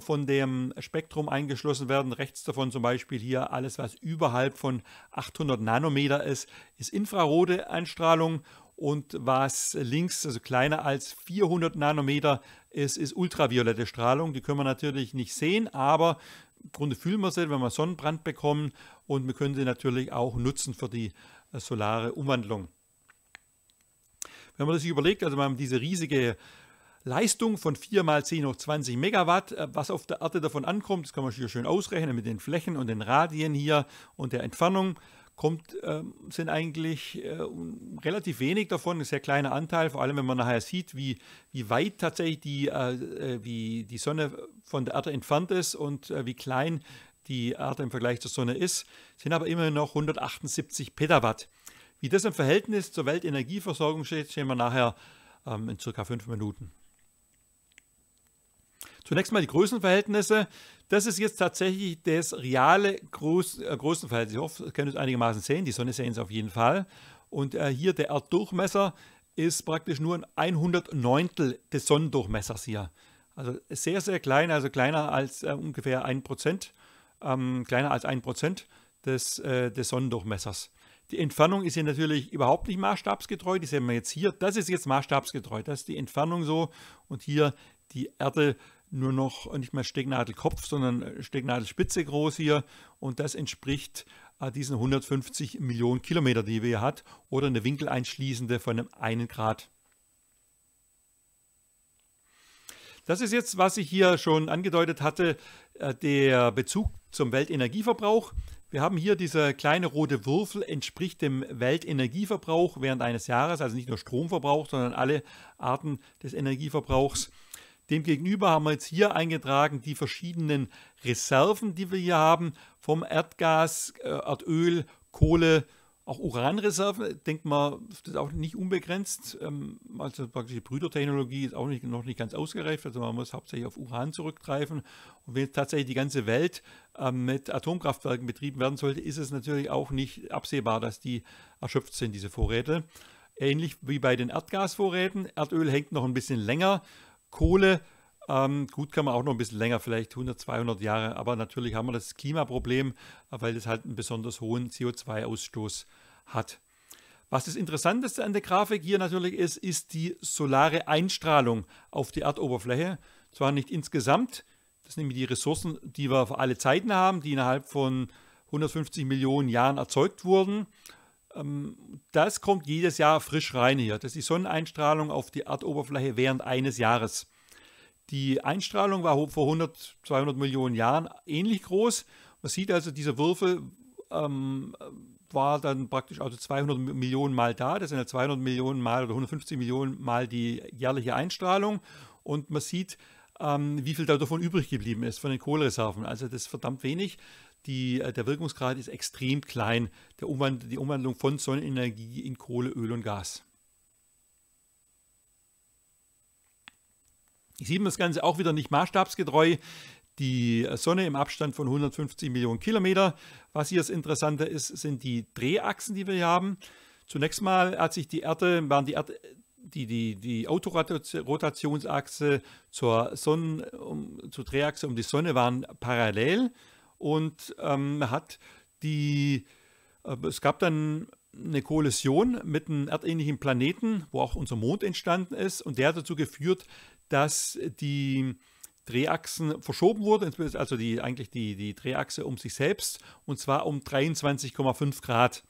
von dem Spektrum eingeschlossen werden. Rechts davon zum Beispiel hier alles, was überhalb von 800 Nanometer ist, ist infrarote Einstrahlung und was links, also kleiner als 400 Nanometer ist, ist ultraviolette Strahlung. Die können wir natürlich nicht sehen, aber im Grunde fühlen wir sie, wenn wir Sonnenbrand bekommen. Und wir können sie natürlich auch nutzen für die äh, solare Umwandlung. Wenn man sich überlegt, also wir haben diese riesige Leistung von 4 mal 10 hoch 20 Megawatt, äh, was auf der Erde davon ankommt, das kann man hier schön ausrechnen mit den Flächen und den Radien hier und der Entfernung kommt, ähm, sind eigentlich äh, relativ wenig davon, ein sehr kleiner Anteil, vor allem wenn man nachher sieht, wie, wie weit tatsächlich die, äh, äh, wie die Sonne von der Erde entfernt ist und äh, wie klein die Erde im Vergleich zur Sonne ist, sind aber immerhin noch 178 Petawatt. Wie das im Verhältnis zur Weltenergieversorgung steht, sehen wir nachher ähm, in circa fünf Minuten. Zunächst mal die Größenverhältnisse. Das ist jetzt tatsächlich das reale Groß äh, Größenverhältnis. Ich hoffe, ihr könnt es einigermaßen sehen. Die Sonne sehen es auf jeden Fall. Und äh, hier der Erddurchmesser ist praktisch nur ein 109. des Sonnendurchmessers hier. Also sehr, sehr klein, also kleiner als äh, ungefähr 1%, ähm, kleiner als 1% des, äh, des Sonnendurchmessers. Die Entfernung ist hier natürlich überhaupt nicht maßstabsgetreu. Die sehen wir jetzt hier. Das ist jetzt maßstabsgetreu. Das ist die Entfernung so. Und hier die Erde nur noch nicht mehr Stecknadelkopf, sondern äh, Stecknadelspitze groß hier. Und das entspricht äh, diesen 150 Millionen Kilometer, die wir hier hat, oder eine Winkeleinschließende von einem einen Grad. Das ist jetzt, was ich hier schon angedeutet hatte, äh, der Bezug zum Weltenergieverbrauch. Wir haben hier diese kleine rote Würfel, entspricht dem Weltenergieverbrauch während eines Jahres, also nicht nur Stromverbrauch, sondern alle Arten des Energieverbrauchs. Demgegenüber haben wir jetzt hier eingetragen die verschiedenen Reserven, die wir hier haben, vom Erdgas, äh, Erdöl, Kohle, auch Uranreserven, denkt man, das ist auch nicht unbegrenzt. Ähm, also praktische Brüdertechnologie ist auch nicht, noch nicht ganz ausgereift. Also man muss hauptsächlich auf Uran zurückgreifen. Und wenn jetzt tatsächlich die ganze Welt ähm, mit Atomkraftwerken betrieben werden sollte, ist es natürlich auch nicht absehbar, dass die erschöpft sind, diese Vorräte. Ähnlich wie bei den Erdgasvorräten. Erdöl hängt noch ein bisschen länger Kohle, ähm, gut kann man auch noch ein bisschen länger, vielleicht 100, 200 Jahre, aber natürlich haben wir das Klimaproblem, weil es halt einen besonders hohen CO2-Ausstoß hat. Was das Interessanteste an der Grafik hier natürlich ist, ist die solare Einstrahlung auf die Erdoberfläche. Zwar nicht insgesamt, das sind nämlich die Ressourcen, die wir für alle Zeiten haben, die innerhalb von 150 Millionen Jahren erzeugt wurden, ähm, das kommt jedes Jahr frisch rein hier. Das ist die Sonneneinstrahlung auf die Erdoberfläche während eines Jahres. Die Einstrahlung war vor 100, 200 Millionen Jahren ähnlich groß. Man sieht also, dieser Würfel ähm, war dann praktisch also 200 Millionen Mal da. Das sind ja 200 Millionen Mal oder 150 Millionen Mal die jährliche Einstrahlung. Und man sieht, ähm, wie viel davon übrig geblieben ist von den Kohlereserven. Also das ist verdammt wenig die, äh, der Wirkungsgrad ist extrem klein, der Umwand, die Umwandlung von Sonnenenergie in Kohle, Öl und Gas. Hier sieht man das Ganze auch wieder nicht maßstabsgetreu. Die äh, Sonne im Abstand von 150 Millionen Kilometer. Was hier das Interessante ist, sind die Drehachsen, die wir hier haben. Zunächst mal hat sich die Erde, waren die, Erde, die, die, die Autorotationsachse zur, Sonnen, um, zur Drehachse um die Sonne waren parallel und ähm, hat die, äh, es gab dann eine Koalition mit einem erdähnlichen Planeten, wo auch unser Mond entstanden ist und der hat dazu geführt, dass die Drehachsen verschoben wurden, also die, eigentlich die, die Drehachse um sich selbst und zwar um 23,5 Grad.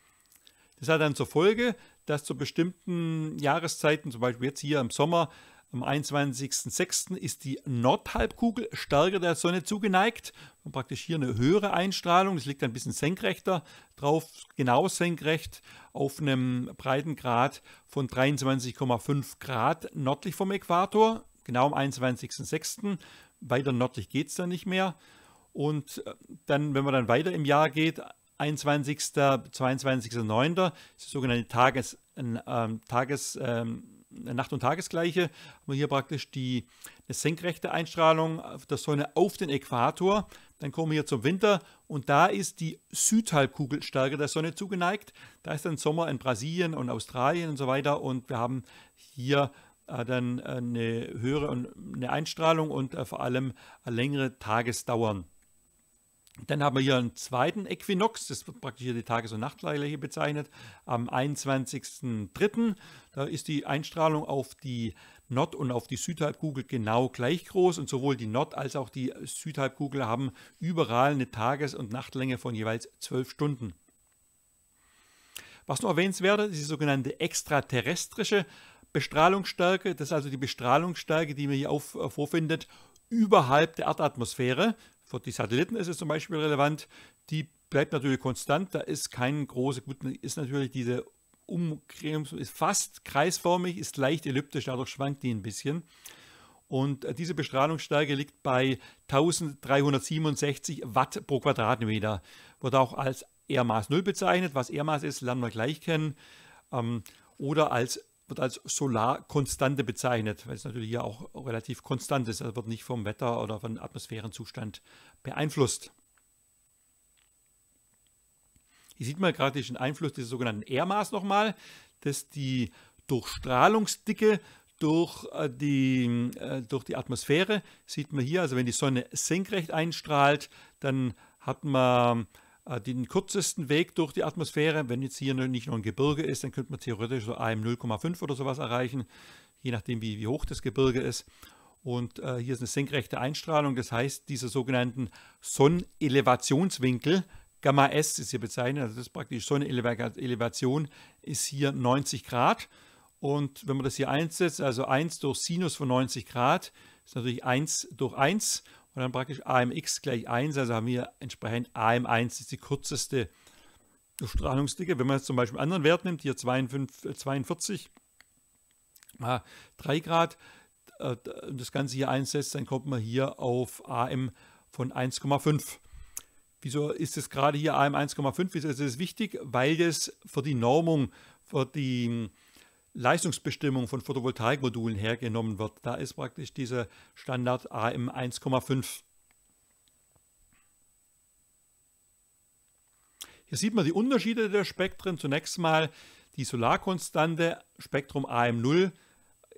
Das hat dann zur Folge, dass zu bestimmten Jahreszeiten, zum Beispiel jetzt hier im Sommer, am 21.06. ist die Nordhalbkugel stärker der Sonne zugeneigt. Und praktisch hier eine höhere Einstrahlung. Es liegt ein bisschen senkrechter drauf, genau senkrecht auf einem Breitengrad von 23,5 Grad nördlich vom Äquator. Genau am 21.06. Weiter nördlich geht es dann nicht mehr. Und äh, dann, wenn man dann weiter im Jahr geht, 21. 22.9. ist die sogenannte Tages, äh, Tages ähm, Nacht- und Tagesgleiche haben wir hier praktisch die eine senkrechte Einstrahlung der Sonne auf den Äquator. Dann kommen wir hier zum Winter und da ist die Südhalbkugel stärker der Sonne zugeneigt. Da ist dann Sommer in Brasilien und Australien und so weiter und wir haben hier äh, dann äh, eine höhere Einstrahlung und äh, vor allem längere Tagesdauern. Dann haben wir hier einen zweiten Äquinox, das wird praktisch hier die Tages- und Nachtleile bezeichnet, am 21.03. Da ist die Einstrahlung auf die Nord- und auf die Südhalbkugel genau gleich groß und sowohl die Nord- als auch die Südhalbkugel haben überall eine Tages- und Nachtlänge von jeweils 12 Stunden. Was noch erwähnenswert ist, ist die sogenannte extraterrestrische Bestrahlungsstärke. Das ist also die Bestrahlungsstärke, die man hier auf, äh, vorfindet, überhalb der Erdatmosphäre. Für die Satelliten ist es zum Beispiel relevant. Die bleibt natürlich konstant. Da ist kein großes, gut, ist natürlich diese Umdrehung, ist fast kreisförmig, ist leicht elliptisch, dadurch schwankt die ein bisschen. Und äh, diese Bestrahlungsstärke liegt bei 1367 Watt pro Quadratmeter. Wird auch als R-Maß 0 bezeichnet. Was R-Maß ist, lernen wir gleich kennen. Ähm, oder als wird als Solarkonstante bezeichnet, weil es natürlich hier auch relativ konstant ist. Also wird nicht vom Wetter oder von Atmosphärenzustand beeinflusst. Hier sieht man gerade den Einfluss des sogenannten Airmaß nochmal, dass die Durchstrahlungsdicke durch äh, die, äh, durch die Atmosphäre sieht man hier, also wenn die Sonne senkrecht einstrahlt, dann hat man äh, den kürzesten Weg durch die Atmosphäre. Wenn jetzt hier nicht nur ein Gebirge ist, dann könnte man theoretisch so einem 0,5 oder sowas erreichen, je nachdem wie, wie hoch das Gebirge ist. Und äh, hier ist eine senkrechte Einstrahlung, das heißt, dieser sogenannten Sonnenelevationswinkel, Gamma S ist hier bezeichnet, also das ist praktisch Sonnenelevation, ist hier 90 Grad. Und wenn man das hier einsetzt, also 1 durch Sinus von 90 Grad, ist natürlich 1 durch 1 und dann praktisch AMX gleich 1, also haben wir entsprechend AM1 ist die kürzeste Strahlungsdicke. Wenn man jetzt zum Beispiel einen anderen Wert nimmt, hier 52, 42, 3 Grad, äh, und das Ganze hier einsetzt, dann kommt man hier auf AM von 1,5. Wieso ist es gerade hier AM 1,5? Wieso ist es wichtig? Weil das für die Normung, für die Leistungsbestimmung von Photovoltaikmodulen hergenommen wird. Da ist praktisch dieser Standard AM 1,5. Hier sieht man die Unterschiede der Spektren. Zunächst mal die Solarkonstante Spektrum AM0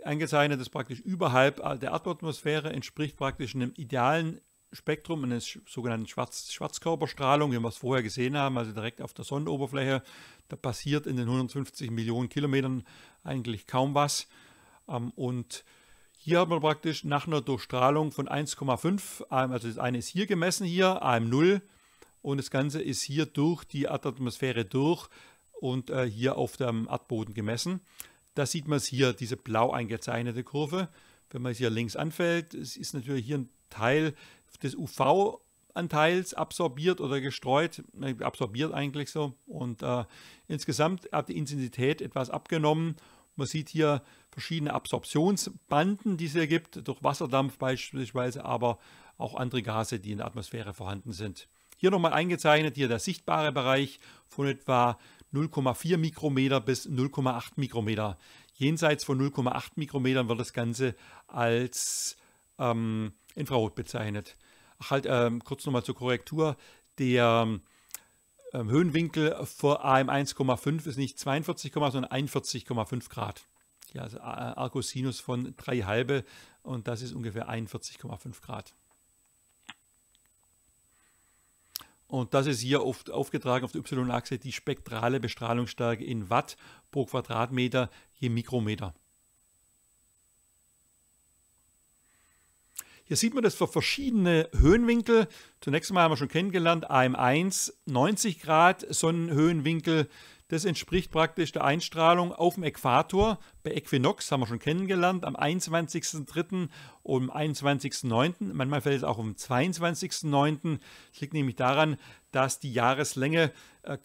eingezeichnet, ist praktisch überhalb der Erdatmosphäre entspricht praktisch einem idealen Spektrum, eine sogenannte Schwarz Schwarzkörperstrahlung, wie wir es vorher gesehen haben, also direkt auf der Sonnenoberfläche. Da passiert in den 150 Millionen Kilometern eigentlich kaum was. Ähm, und hier haben wir praktisch nach einer Durchstrahlung von 1,5, also das eine ist hier gemessen, hier AM0, und das Ganze ist hier durch die Erdatmosphäre durch und äh, hier auf dem Erdboden gemessen. Da sieht man es hier, diese blau eingezeichnete Kurve. Wenn man es hier links anfällt, es ist natürlich hier ein Teil, des UV Anteils absorbiert oder gestreut, äh, absorbiert eigentlich so. Und äh, insgesamt hat die Intensität etwas abgenommen. Man sieht hier verschiedene Absorptionsbanden, die es hier gibt, durch Wasserdampf beispielsweise, aber auch andere Gase, die in der Atmosphäre vorhanden sind. Hier nochmal eingezeichnet, hier der sichtbare Bereich von etwa 0,4 Mikrometer bis 0,8 Mikrometer. Jenseits von 0,8 Mikrometern wird das Ganze als ähm, Infrarot bezeichnet. Ach halt, ähm, kurz nochmal zur Korrektur, der ähm, ähm Höhenwinkel vor AM 1,5 ist nicht 42, sondern 41,5 Grad. Ja, also äh, Arcosinus von 3,5 und das ist ungefähr 41,5 Grad. Und das ist hier oft aufgetragen auf der Y-Achse die spektrale Bestrahlungsstärke in Watt pro Quadratmeter je Mikrometer. Hier sieht man das für verschiedene Höhenwinkel. Zunächst einmal haben wir schon kennengelernt, AM1 90 Grad Sonnenhöhenwinkel. Das entspricht praktisch der Einstrahlung auf dem Äquator. Bei Equinox haben wir schon kennengelernt, am 21.03. und am 21.09. Manchmal fällt es auch am 22.09. Das liegt nämlich daran, dass die Jahreslänge äh,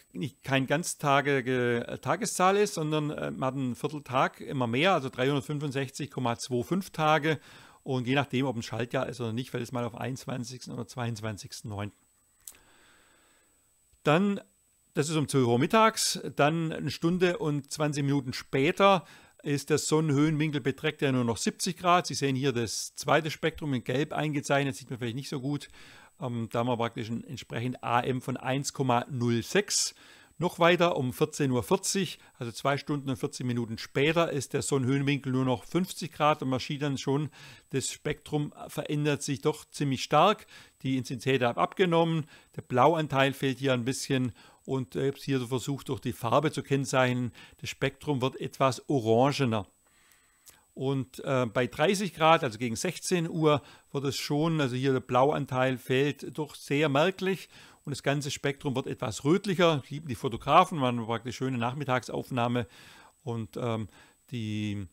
kein ganztagige äh, Tageszahl ist, sondern äh, man hat einen Vierteltag immer mehr, also 365,25 Tage. Und je nachdem, ob ein Schaltjahr ist oder nicht, fällt es mal auf 21. oder 22.09. Dann, das ist um 12 Uhr mittags, dann eine Stunde und 20 Minuten später ist der Sonnenhöhenwinkel beträgt ja nur noch 70 Grad. Sie sehen hier das zweite Spektrum in Gelb eingezeichnet, sieht man vielleicht nicht so gut. Ähm, da haben wir praktisch ein entsprechend AM von 1,06 noch weiter um 14.40 Uhr, also zwei Stunden und 14 Minuten später, ist der Sonnenhöhenwinkel nur noch 50 Grad und man sieht dann schon, das Spektrum verändert sich doch ziemlich stark. Die Intensität hat abgenommen, der Blauanteil fehlt hier ein bisschen und ich äh, habe es hier versucht, durch die Farbe zu kennzeichnen. Das Spektrum wird etwas orangener. Und äh, bei 30 Grad, also gegen 16 Uhr, wird es schon, also hier der Blauanteil fällt doch sehr merklich und das ganze Spektrum wird etwas rötlicher. Lieben die Fotografen, man praktisch schöne Nachmittagsaufnahme und ähm, die,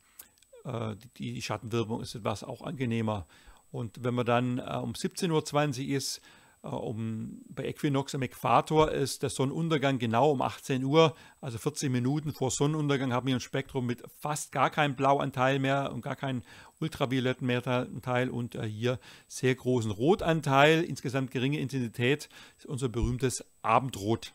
äh, die, die Schattenwirkung ist etwas auch angenehmer. Und wenn man dann äh, um 17.20 Uhr ist, äh, um, bei Equinox am Äquator ist der Sonnenuntergang genau um 18 Uhr, also 14 Minuten vor Sonnenuntergang haben wir ein Spektrum mit fast gar keinem Blauanteil mehr und gar keinen ultravioletten Mehrteil und äh, hier sehr großen Rotanteil, insgesamt geringe Intensität, ist unser berühmtes Abendrot.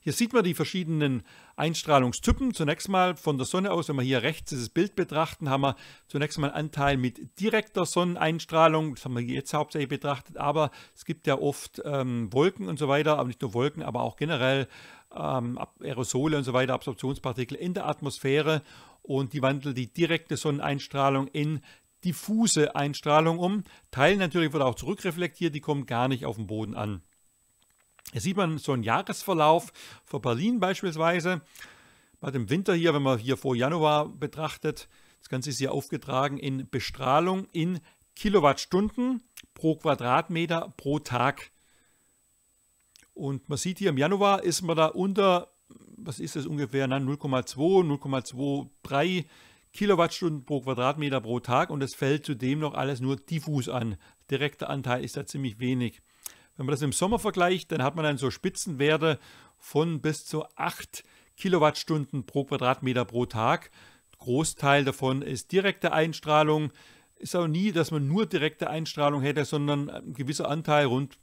Hier sieht man die verschiedenen Einstrahlungstypen. Zunächst mal von der Sonne aus, wenn wir hier rechts dieses Bild betrachten, haben wir zunächst mal einen Anteil mit direkter Sonneneinstrahlung. Das haben wir jetzt hauptsächlich betrachtet, aber es gibt ja oft ähm, Wolken und so weiter, aber nicht nur Wolken, aber auch generell ähm, Aerosole und so weiter, Absorptionspartikel in der Atmosphäre und die wandeln die direkte Sonneneinstrahlung in diffuse Einstrahlung um. Teil natürlich wird auch zurückreflektiert, die kommen gar nicht auf den Boden an. Hier sieht man so einen Jahresverlauf vor Berlin beispielsweise. Bei dem Winter hier, wenn man hier vor Januar betrachtet, das Ganze ist hier aufgetragen in Bestrahlung in Kilowattstunden pro Quadratmeter pro Tag. Und man sieht hier, im Januar ist man da unter, was ist das ungefähr, 0,2, 0,23 Kilowattstunden pro Quadratmeter pro Tag und es fällt zudem noch alles nur diffus an. Direkter Anteil ist da ziemlich wenig. Wenn man das im Sommer vergleicht, dann hat man dann so Spitzenwerte von bis zu 8 Kilowattstunden pro Quadratmeter pro Tag. Großteil davon ist direkte Einstrahlung. Ist auch nie, dass man nur direkte Einstrahlung hätte, sondern ein gewisser Anteil, rund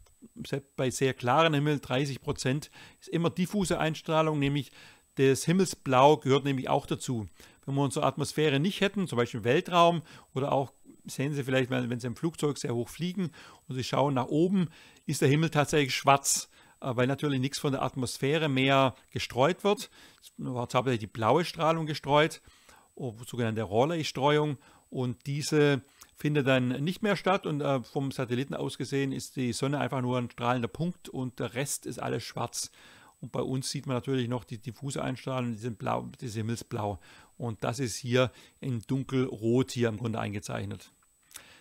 selbst bei sehr klarem Himmel 30 Prozent, ist immer diffuse Einstrahlung, nämlich das Himmelsblau gehört nämlich auch dazu. Wenn wir unsere Atmosphäre nicht hätten, zum Beispiel im Weltraum oder auch sehen Sie vielleicht, wenn Sie im Flugzeug sehr hoch fliegen und Sie schauen nach oben, ist der Himmel tatsächlich schwarz, äh, weil natürlich nichts von der Atmosphäre mehr gestreut wird. Es war hauptsächlich die blaue Strahlung gestreut, oh, sogenannte Rayleigh-Streuung. Und diese findet dann nicht mehr statt und äh, vom Satelliten aus gesehen ist die Sonne einfach nur ein strahlender Punkt und der Rest ist alles schwarz. Und bei uns sieht man natürlich noch die diffuse Einstrahlung, die sind blau, die himmelsblau. Und das ist hier in dunkelrot hier im Grunde eingezeichnet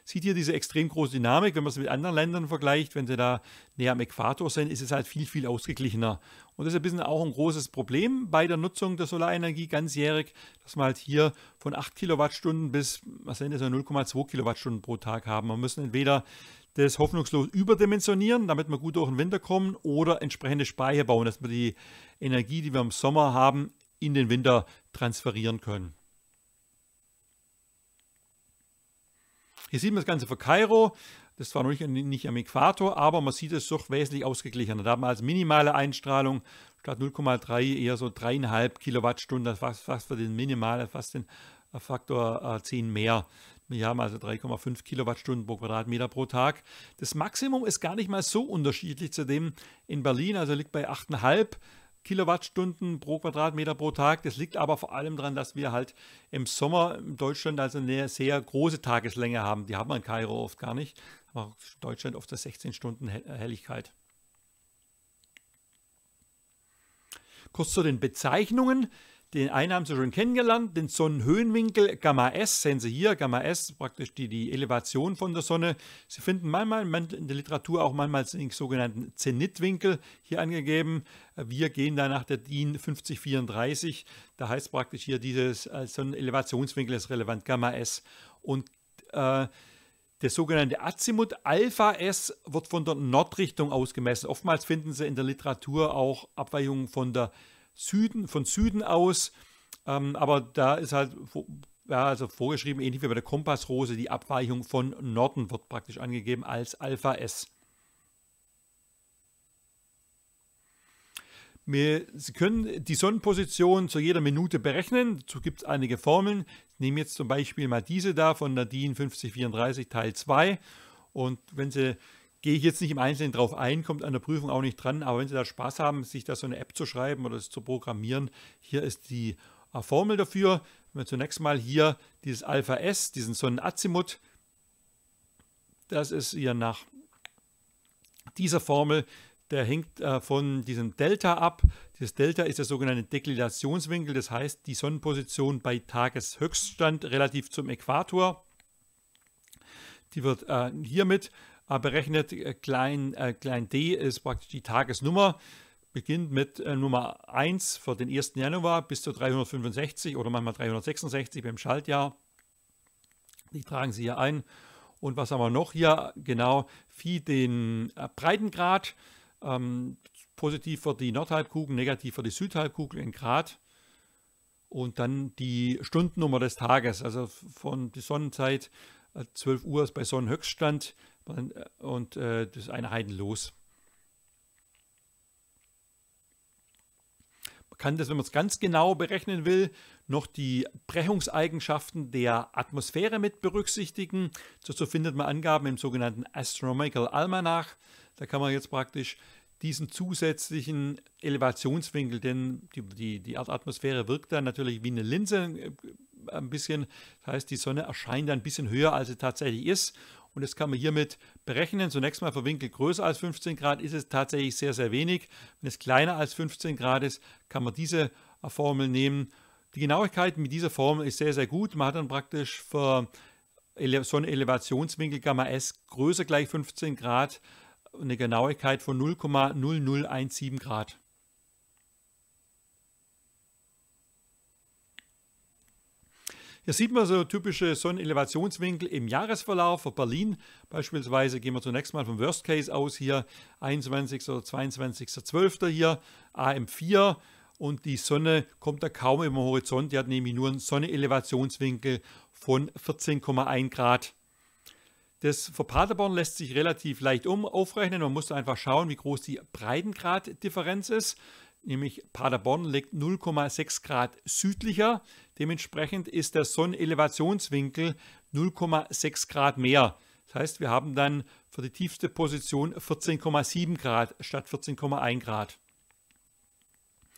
sieht hier diese extrem große Dynamik. Wenn man es mit anderen Ländern vergleicht, wenn sie da näher am Äquator sind, ist es halt viel, viel ausgeglichener. Und das ist ein bisschen auch ein großes Problem bei der Nutzung der Solarenergie ganzjährig, dass wir halt hier von 8 Kilowattstunden bis, was sind das, 0,2 Kilowattstunden pro Tag haben. Man muss entweder das hoffnungslos überdimensionieren, damit wir gut durch den Winter kommen, oder entsprechende Speicher bauen, dass wir die Energie, die wir im Sommer haben, in den Winter transferieren können. Hier sieht man das Ganze für Kairo. Das ist zwar noch nicht, nicht am Äquator, aber man sieht es doch wesentlich ausgeglichener. Da hat man als minimale Einstrahlung statt 0,3 eher so 3,5 Kilowattstunden, Das fast, fast für den minimalen, fast den äh, Faktor 10 äh, mehr. Wir haben also 3,5 Kilowattstunden pro Quadratmeter pro Tag. Das Maximum ist gar nicht mal so unterschiedlich zu dem in Berlin, also liegt bei 8,5 Kilowattstunden pro Quadratmeter pro Tag. Das liegt aber vor allem daran, dass wir halt im Sommer in Deutschland also eine sehr große Tageslänge haben. Die haben wir in Kairo oft gar nicht. Aber Deutschland oft das 16 Stunden äh, Helligkeit. Kurz zu den Bezeichnungen. Den einen haben Sie schon kennengelernt, den Sonnenhöhenwinkel Gamma S, sehen Sie hier, Gamma S, praktisch die, die Elevation von der Sonne. Sie finden manchmal in der Literatur auch manchmal den sogenannten Zenitwinkel hier angegeben. Wir gehen da nach der DIN 5034, da heißt praktisch hier dieses äh, Sonnenelevationswinkel ist relevant, Gamma S. Und äh, der sogenannte Azimut Alpha S wird von der Nordrichtung ausgemessen. Oftmals finden Sie in der Literatur auch Abweichungen von der Nordrichtung Süden, von Süden aus. Ähm, aber da ist halt ja, also vorgeschrieben, ähnlich wie bei der Kompassrose, die Abweichung von Norden wird praktisch angegeben als Alpha S. Sie können die Sonnenposition zu jeder Minute berechnen. Dazu gibt es einige Formeln. Ich nehme jetzt zum Beispiel mal diese da von Nadine 5034 Teil 2. Und wenn Sie gehe ich jetzt nicht im Einzelnen drauf ein, kommt an der Prüfung auch nicht dran, aber wenn Sie da Spaß haben, sich da so eine App zu schreiben oder es zu programmieren, hier ist die äh, Formel dafür. Wenn wir zunächst mal hier dieses Alpha S, diesen Sonnenazimut, das ist hier nach dieser Formel, der hängt äh, von diesem Delta ab. Dieses Delta ist der sogenannte Deklinationswinkel, das heißt die Sonnenposition bei Tageshöchststand relativ zum Äquator. Die wird äh, hiermit berechnet. Äh, klein, äh, klein d ist praktisch die Tagesnummer, beginnt mit äh, Nummer 1 für den 1. Januar bis zu 365 oder manchmal 366 beim Schaltjahr. Die tragen Sie hier ein. Und was haben wir noch hier? Genau, Phi den Breitengrad. Ähm, positiv für die Nordhalbkugel, negativ für die Südhalbkugel in Grad. Und dann die Stundennummer des Tages, also von der Sonnenzeit 12 Uhr ist bei Sonnenhöchststand und äh, das ist ein Heidenlos. Man kann das, wenn man es ganz genau berechnen will, noch die Brechungseigenschaften der Atmosphäre mit berücksichtigen. Dazu findet man Angaben im sogenannten Astronomical Almanach. Da kann man jetzt praktisch diesen zusätzlichen Elevationswinkel, denn die, die, die Erdatmosphäre wirkt dann natürlich wie eine Linse äh, ein bisschen. Das heißt, die Sonne erscheint dann ein bisschen höher, als sie tatsächlich ist. Und das kann man hiermit berechnen. Zunächst mal für Winkel größer als 15 Grad ist es tatsächlich sehr, sehr wenig. Wenn es kleiner als 15 Grad ist, kann man diese äh, Formel nehmen. Die Genauigkeit mit dieser Formel ist sehr, sehr gut. Man hat dann praktisch für so einen Elevationswinkel Gamma S größer gleich 15 Grad eine Genauigkeit von 0,0017 Grad. Hier sieht man so typische Sonnenelevationswinkel im Jahresverlauf. von Berlin beispielsweise gehen wir zunächst mal vom Worst Case aus hier, 21. oder 22.12. hier, AM4 und die Sonne kommt da kaum im Horizont. Die hat nämlich nur einen Sonnenelevationswinkel von 14,1 Grad. Das für Paderborn lässt sich relativ leicht um aufrechnen. Man muss einfach schauen, wie groß die Breitengraddifferenz ist nämlich Paderborn liegt 0,6 Grad südlicher. Dementsprechend ist der Sonnenelevationswinkel 0,6 Grad mehr. Das heißt, wir haben dann für die tiefste Position 14,7 Grad statt 14,1 Grad.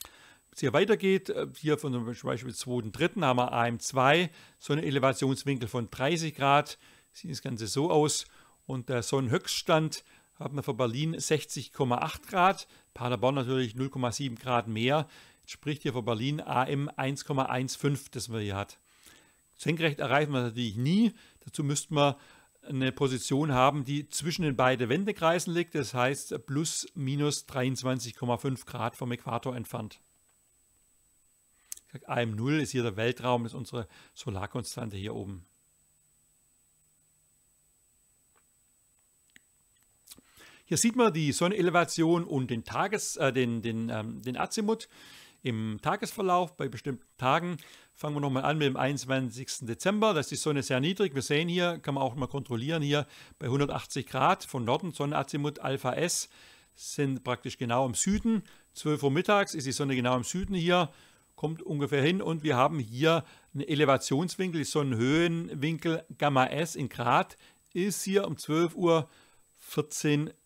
Wenn es hier weitergeht, äh, hier von zum Beispiel 2.3. haben wir AM2, Sonnenelevationswinkel von 30 Grad. Sieht das Ganze so aus. Und der Sonnenhöchststand haben wir für Berlin 60,8 Grad. Paderborn natürlich 0,7 Grad mehr. Jetzt spricht hier von Berlin AM 1,15, das man hier hat. Senkrecht erreichen wir natürlich nie. Dazu müssten wir eine Position haben, die zwischen den beiden Wendekreisen liegt, das heißt plus minus 23,5 Grad vom Äquator entfernt. AM0 ist hier der Weltraum, ist unsere Solarkonstante hier oben. Hier sieht man die Sonnenelevation und den, Tages, äh, den, den, ähm, den Azimut im Tagesverlauf bei bestimmten Tagen. Fangen wir nochmal an mit dem 21. Dezember. Da ist die Sonne sehr niedrig. Wir sehen hier, kann man auch mal kontrollieren, hier bei 180 Grad von Norden, Sonnenazimut Alpha S sind praktisch genau im Süden. 12 Uhr mittags ist die Sonne genau im Süden hier, kommt ungefähr hin und wir haben hier einen Elevationswinkel, die Sonnenhöhenwinkel Gamma S in Grad ist hier um 12 Uhr 14 Grad.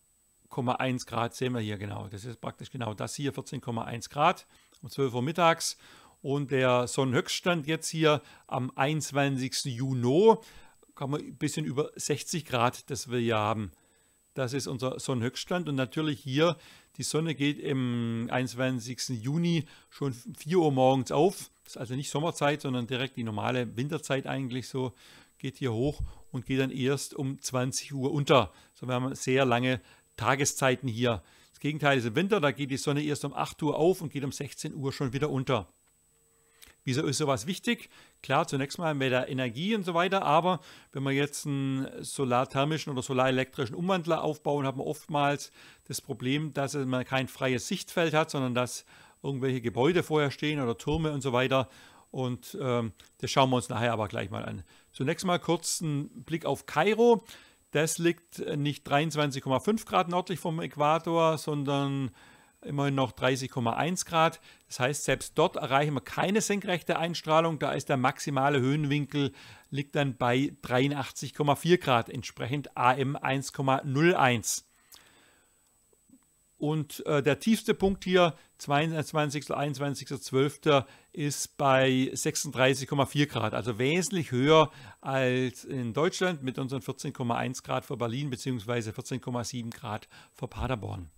14,1 Grad sehen wir hier genau. Das ist praktisch genau das hier, 14,1 Grad um 12 Uhr mittags. Und der Sonnenhöchststand jetzt hier am 21. Juni kann man ein bisschen über 60 Grad, das wir hier haben. Das ist unser Sonnenhöchststand. Und natürlich hier, die Sonne geht im 21. Juni schon 4 Uhr morgens auf. Das ist also nicht Sommerzeit, sondern direkt die normale Winterzeit eigentlich so. Geht hier hoch und geht dann erst um 20 Uhr unter. So also wir haben sehr lange Tageszeiten hier. Das Gegenteil ist im Winter, da geht die Sonne erst um 8 Uhr auf und geht um 16 Uhr schon wieder unter. Wieso ist sowas wichtig? Klar, zunächst mal mit der Energie und so weiter, aber wenn wir jetzt einen solarthermischen oder solarelektrischen Umwandler aufbauen, hat man oftmals das Problem, dass man kein freies Sichtfeld hat, sondern dass irgendwelche Gebäude vorher stehen oder Türme und so weiter. Und ähm, das schauen wir uns nachher aber gleich mal an. Zunächst mal kurz einen Blick auf Kairo. Das liegt äh, nicht 23,5 Grad nördlich vom Äquator, sondern immerhin noch 30,1 Grad. Das heißt, selbst dort erreichen wir keine senkrechte Einstrahlung. Da ist der maximale Höhenwinkel liegt dann bei 83,4 Grad, entsprechend AM 1,01. Und äh, der tiefste Punkt hier, 22. 21.12. ist bei 36,4 Grad, also wesentlich höher als in Deutschland mit unseren 14,1 Grad vor Berlin bzw. 14,7 Grad vor Paderborn.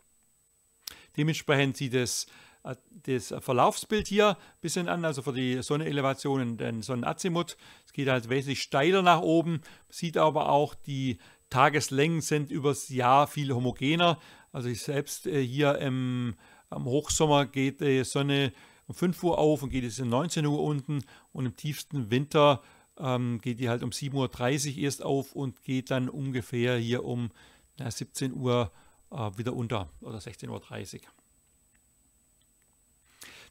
Dementsprechend sieht es äh, das Verlaufsbild hier ein bisschen an, also für die Sonnenelevationen, den Sonnenazimut. Es geht halt wesentlich steiler nach oben, sieht aber auch, die Tageslängen sind übers Jahr viel homogener. Also ich selbst äh, hier im, am Hochsommer geht die äh, Sonne um 5 Uhr auf und geht es um 19 Uhr unten und im tiefsten Winter ähm, geht die halt um 7.30 Uhr erst auf und geht dann ungefähr hier um na, 17 Uhr äh, wieder unter oder 16.30 Uhr.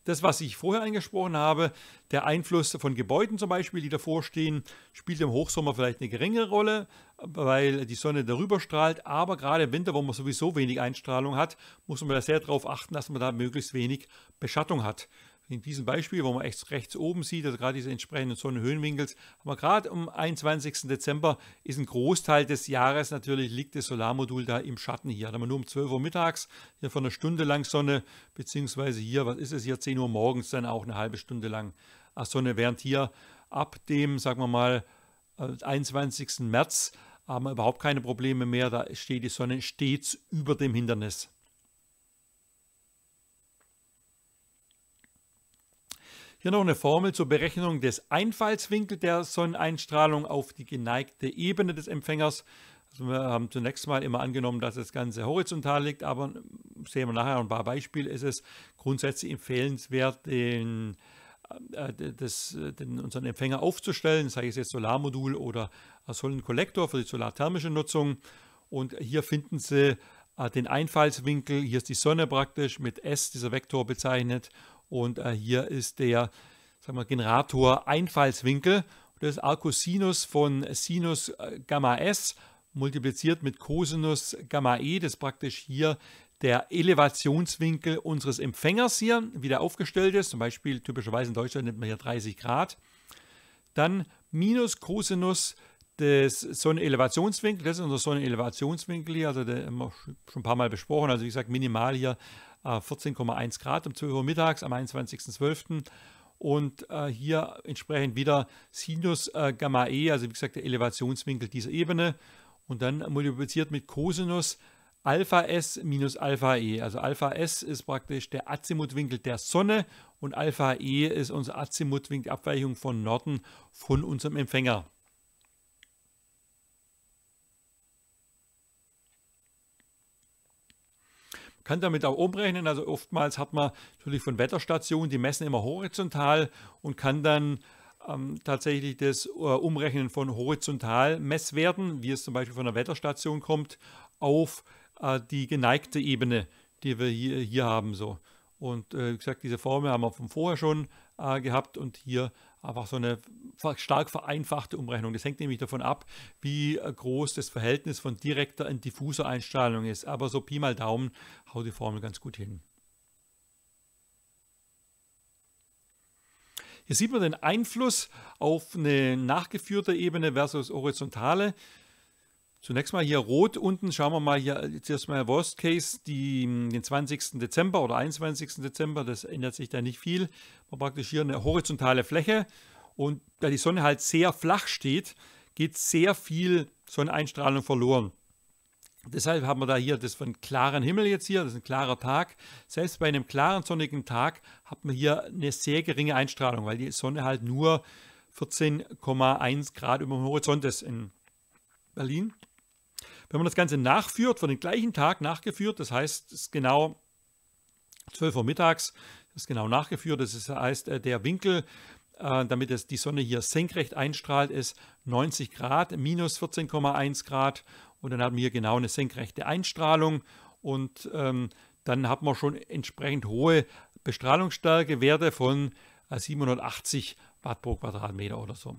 Das, was ich vorher angesprochen habe, der Einfluss von Gebäuden zum Beispiel, die davor stehen, spielt im Hochsommer vielleicht eine geringere Rolle, weil die Sonne darüber strahlt. Aber gerade im Winter, wo man sowieso wenig Einstrahlung hat, muss man da sehr darauf achten, dass man da möglichst wenig Beschattung hat in diesem Beispiel, wo man echt rechts oben sieht, also gerade diese entsprechenden Sonnenhöhenwinkels, haben wir gerade am 21. Dezember ist ein Großteil des Jahres natürlich liegt das Solarmodul da im Schatten hier. Da haben wir nur um 12 Uhr mittags hier von einer Stunde lang Sonne, beziehungsweise hier, was ist es hier, 10 Uhr morgens dann auch eine halbe Stunde lang äh, Sonne, während hier ab dem, sagen wir mal, 21. Äh, März haben wir überhaupt keine Probleme mehr. Da steht die Sonne stets über dem Hindernis. Hier noch eine Formel zur Berechnung des Einfallswinkels der Sonneneinstrahlung auf die geneigte Ebene des Empfängers. Also wir haben zunächst mal immer angenommen, dass das Ganze horizontal liegt, aber sehen wir nachher ein paar Beispiele. Ist es grundsätzlich empfehlenswert, den, äh, das, den, unseren Empfänger aufzustellen, sei es jetzt Solarmodul oder Sonnenkollektor für die solarthermische Nutzung. Und hier finden Sie äh, den Einfallswinkel. Hier ist die Sonne praktisch mit S, dieser Vektor bezeichnet. Und äh, hier ist der sagen wir, Generator Einfallswinkel. Das ist Arcosinus von Sinus äh, Gamma S multipliziert mit Cosinus Gamma E. Das ist praktisch hier der Elevationswinkel unseres Empfängers hier, wie der aufgestellt ist. Zum Beispiel typischerweise in Deutschland nimmt man hier 30 Grad. Dann minus Cosinus des Sonnenelevationswinkels. Das ist unser Sonnenelevationswinkel hier, also der haben wir schon ein paar Mal besprochen. Also wie gesagt, minimal hier 14,1 ah, Grad um 12 Uhr mittags am 21.12. Und äh, hier entsprechend wieder Sinus äh, Gamma E, also wie gesagt der Elevationswinkel dieser Ebene. Und dann multipliziert mit Cosinus Alpha S minus Alpha E. Also Alpha S ist praktisch der Azimutwinkel der Sonne und Alpha E ist unsere Azimutwinkel, Abweichung von Norden von unserem Empfänger. kann damit auch umrechnen. Also oftmals hat man natürlich von Wetterstationen, die messen immer horizontal und kann dann ähm, tatsächlich das äh, Umrechnen von Messwerten, wie es zum Beispiel von einer Wetterstation kommt, auf äh, die geneigte Ebene, die wir hier, hier haben. So. Und äh, wie gesagt, diese Formel haben wir von vorher schon äh, gehabt und hier einfach so eine stark vereinfachte Umrechnung. Das hängt nämlich davon ab, wie äh, groß das Verhältnis von direkter und diffuser Einstrahlung ist. Aber so Pi mal Daumen haut die Formel ganz gut hin. Hier sieht man den Einfluss auf eine nachgeführte Ebene versus horizontale. Zunächst mal hier rot unten, schauen wir mal hier jetzt erstmal Worst Case, die, den 20. Dezember oder 21. Dezember, das ändert sich da nicht viel. Man praktisch hier eine horizontale Fläche und da die Sonne halt sehr flach steht, geht sehr viel Sonneneinstrahlung verloren. Deshalb haben wir da hier das von klaren Himmel jetzt hier, das ist ein klarer Tag. Selbst bei einem klaren sonnigen Tag hat man hier eine sehr geringe Einstrahlung, weil die Sonne halt nur 14,1 Grad über dem Horizont ist in Berlin. Wenn man das Ganze nachführt, von dem gleichen Tag nachgeführt, das heißt, es ist genau 12 Uhr mittags, das ist genau nachgeführt, das heißt, äh, der Winkel, äh, damit es die Sonne hier senkrecht einstrahlt, ist 90 Grad minus 14,1 Grad und dann haben wir hier genau eine senkrechte Einstrahlung und ähm, dann hat man schon entsprechend hohe Bestrahlungsstärke, Werte von 780 äh, Watt pro Quadratmeter oder so.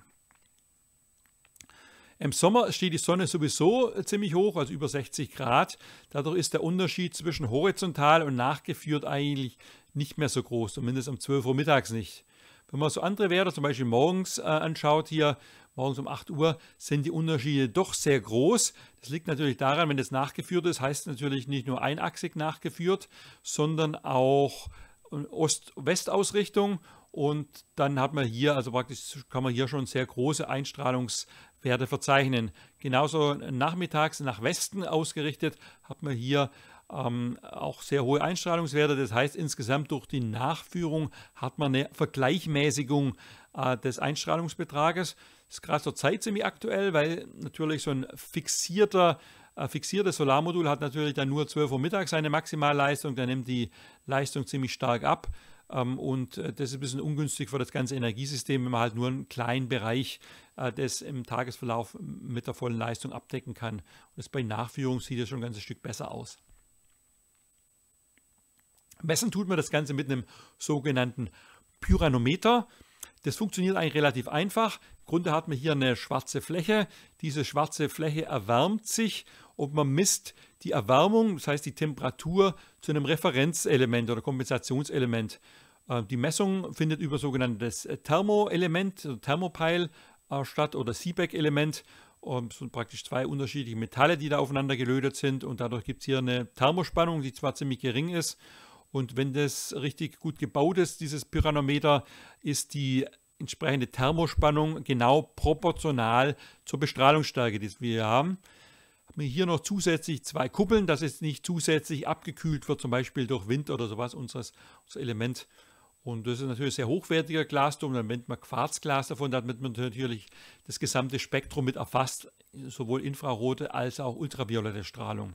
Im Sommer steht die Sonne sowieso äh, ziemlich hoch, also über 60 Grad. Dadurch ist der Unterschied zwischen horizontal und nachgeführt eigentlich nicht mehr so groß, zumindest um 12 Uhr mittags nicht. Wenn man so andere Werte, zum Beispiel morgens äh, anschaut hier, morgens um 8 Uhr, sind die Unterschiede doch sehr groß. Das liegt natürlich daran, wenn das nachgeführt ist, heißt natürlich nicht nur einachsig nachgeführt, sondern auch äh, Ost-West-Ausrichtung. Und dann hat man hier, also praktisch kann man hier schon sehr große Einstrahlungs- Werte verzeichnen. Genauso nachmittags nach Westen ausgerichtet hat man hier ähm, auch sehr hohe Einstrahlungswerte. Das heißt, insgesamt durch die Nachführung hat man eine Vergleichmäßigung äh, des Einstrahlungsbetrages. Das ist gerade zur Zeit ziemlich aktuell, weil natürlich so ein fixierter äh, fixiertes Solarmodul hat natürlich dann nur 12 Uhr mittags seine Maximalleistung, Da nimmt die Leistung ziemlich stark ab. Ähm, und äh, das ist ein bisschen ungünstig für das ganze Energiesystem, wenn man halt nur einen kleinen Bereich äh, des im Tagesverlauf mit der vollen Leistung abdecken kann. Und das bei Nachführung sieht es schon ein ganzes Stück besser aus. Messen tut man das Ganze mit einem sogenannten Pyranometer. Das funktioniert eigentlich relativ einfach. Im Grunde hat man hier eine schwarze Fläche. Diese schwarze Fläche erwärmt sich und man misst die Erwärmung, das heißt die Temperatur, zu einem Referenzelement oder Kompensationselement. Äh, die Messung findet über sogenanntes äh, Thermoelement, also Thermopile äh, statt oder Seebeck-Element. Es sind praktisch zwei unterschiedliche Metalle, die da aufeinander gelötet sind und dadurch gibt es hier eine Thermospannung, die zwar ziemlich gering ist und wenn das richtig gut gebaut ist, dieses Pyranometer, ist die entsprechende Thermospannung genau proportional zur Bestrahlungsstärke, die wir hier haben. Haben wir hier noch zusätzlich zwei Kuppeln, dass es nicht zusätzlich abgekühlt wird, zum Beispiel durch Wind oder sowas, unseres, unser Element. Und das ist natürlich ein sehr hochwertiger Glasdom. Dann nennt man Quarzglas davon, damit man natürlich das gesamte Spektrum mit erfasst, sowohl infrarote als auch ultraviolette Strahlung.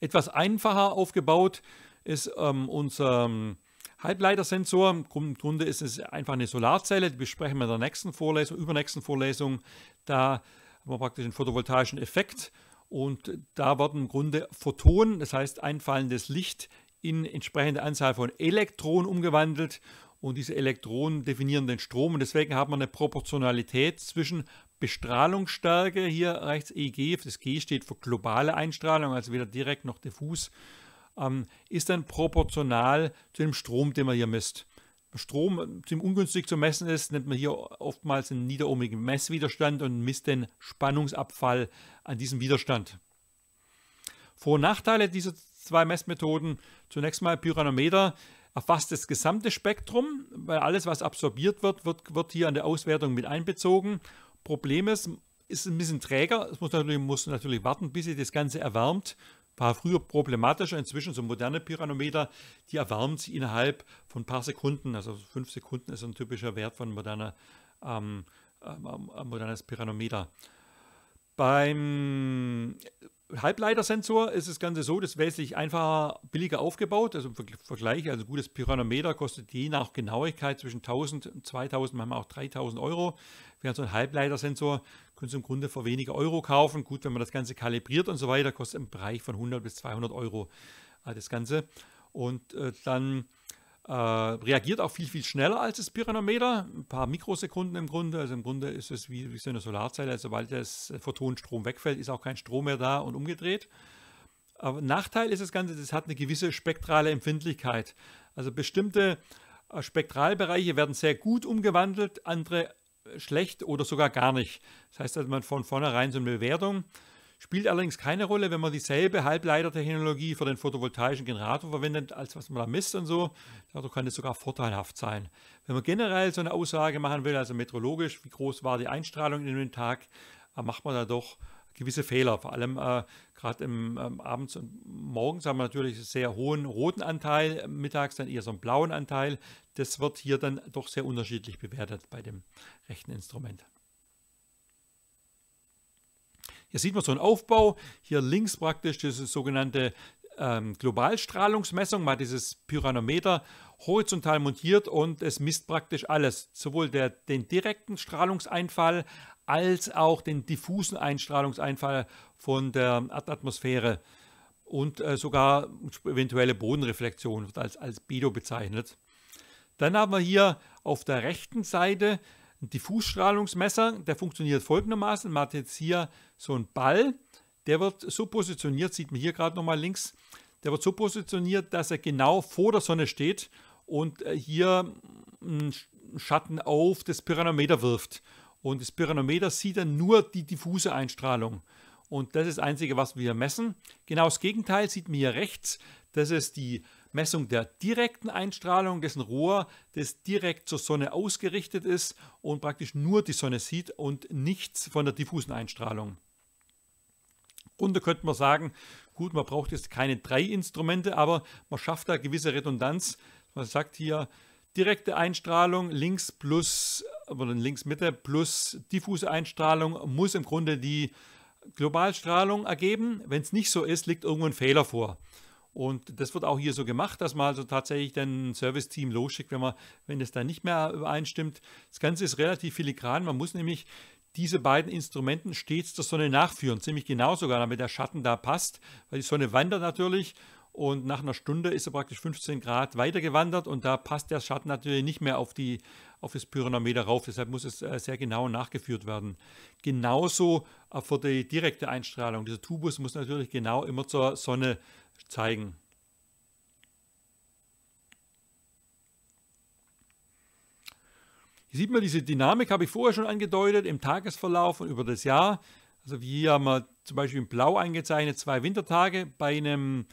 Etwas einfacher aufgebaut ist ähm, unser ähm, Halbleitersensor. Im Grunde ist es einfach eine Solarzelle, die besprechen wir in der nächsten Vorlesung, übernächsten Vorlesung. Da haben wir praktisch einen photovoltaischen Effekt und da werden im Grunde Photonen, das heißt einfallendes Licht, in entsprechende Anzahl von Elektronen umgewandelt und diese Elektronen definieren den Strom und deswegen hat man eine Proportionalität zwischen Bestrahlungsstärke, hier rechts EG, das G steht für globale Einstrahlung, also weder direkt noch diffus, ähm, ist dann proportional zu dem Strom, den man hier misst. Strom äh, ziemlich ungünstig zu messen ist, nennt man hier oftmals einen niederohmigen Messwiderstand und misst den Spannungsabfall an diesem Widerstand. Vor- und Nachteile dieser zwei Messmethoden. Zunächst mal Pyranometer erfasst das gesamte Spektrum, weil alles, was absorbiert wird, wird, wird hier an der Auswertung mit einbezogen. Problem ist, ist ein bisschen träger. Es muss natürlich, muss natürlich warten, bis sich das Ganze erwärmt. War früher problematischer, inzwischen so moderne Pyranometer, die erwärmen sich innerhalb von ein paar Sekunden. Also fünf Sekunden ist ein typischer Wert von moderner, ähm, ähm, ähm modernes Pyranometer. Beim Halbleitersensor ist das Ganze so, das ist wesentlich einfacher, billiger aufgebaut. Also im Vergleich, also gutes Pyranometer kostet je nach Genauigkeit zwischen 1000 und 2000, manchmal auch 3000 Euro. Während so ein Halbleitersensor können Sie im Grunde für weniger Euro kaufen. Gut, wenn man das Ganze kalibriert und so weiter, kostet im Bereich von 100 bis 200 Euro äh, das Ganze. Und äh, dann äh, reagiert auch viel, viel schneller als das Pyranometer, ein paar Mikrosekunden im Grunde. Also im Grunde ist es wie, wie so eine Solarzelle. Also sobald das Photonenstrom wegfällt, ist auch kein Strom mehr da und umgedreht. Aber Nachteil ist das Ganze, es hat eine gewisse spektrale Empfindlichkeit. Also bestimmte äh, Spektralbereiche werden sehr gut umgewandelt, andere schlecht oder sogar gar nicht. Das heißt, dass man von vornherein so eine Bewertung Spielt allerdings keine Rolle, wenn man dieselbe Halbleitertechnologie für den photovoltaischen Generator verwendet, als was man da misst und so. Dadurch kann es sogar vorteilhaft sein. Wenn man generell so eine Aussage machen will, also metrologisch, wie groß war die Einstrahlung in den Tag, macht man da doch gewisse Fehler. Vor allem äh, gerade ähm, abends und morgens haben wir natürlich einen sehr hohen roten Anteil, äh, mittags dann eher so einen blauen Anteil. Das wird hier dann doch sehr unterschiedlich bewertet bei dem rechten Instrument. Hier sieht man so einen Aufbau. Hier links praktisch diese sogenannte ähm, Globalstrahlungsmessung, mal dieses Pyranometer horizontal montiert und es misst praktisch alles, sowohl der, den direkten Strahlungseinfall als auch den diffusen Einstrahlungseinfall von der Erdatmosphäre und äh, sogar eventuelle Bodenreflexion wird als, als Bido bezeichnet. Dann haben wir hier auf der rechten Seite ein Diffusstrahlungsmesser, der funktioniert folgendermaßen. Man hat jetzt hier so einen Ball, der wird so positioniert, sieht man hier gerade nochmal links, der wird so positioniert, dass er genau vor der Sonne steht und äh, hier mm, einen Schatten auf das Pyranometer wirft. Und das Pyranometer sieht dann nur die diffuse Einstrahlung. Und das ist das Einzige, was wir messen. Genau das Gegenteil sieht man hier rechts. Das ist die Messung der direkten Einstrahlung, dessen Rohr, das direkt zur Sonne ausgerichtet ist und praktisch nur die Sonne sieht und nichts von der diffusen Einstrahlung. Und da könnte man sagen, gut, man braucht jetzt keine drei Instrumente, aber man schafft da gewisse Redundanz. Man sagt hier direkte Einstrahlung links plus, oder links Mitte plus diffuse Einstrahlung muss im Grunde die Globalstrahlung ergeben. Wenn es nicht so ist, liegt irgendwo ein Fehler vor. Und das wird auch hier so gemacht, dass man also tatsächlich dann ein Service-Team losschickt, wenn man, wenn es dann nicht mehr übereinstimmt. Das Ganze ist relativ filigran. Man muss nämlich diese beiden Instrumenten stets zur Sonne nachführen, ziemlich genau sogar, damit der Schatten da passt, weil die Sonne wandert natürlich und nach einer Stunde ist er praktisch 15 Grad weitergewandert und da passt der Schatten natürlich nicht mehr auf, die, auf das Pyranometer rauf. Deshalb muss es äh, sehr genau nachgeführt werden. Genauso äh, für die direkte Einstrahlung. Dieser Tubus muss natürlich genau immer zur Sonne zeigen. Hier sieht man diese Dynamik, habe ich vorher schon angedeutet, im Tagesverlauf und über das Jahr. Also hier haben wir zum Beispiel in Blau eingezeichnet zwei Wintertage. Bei einem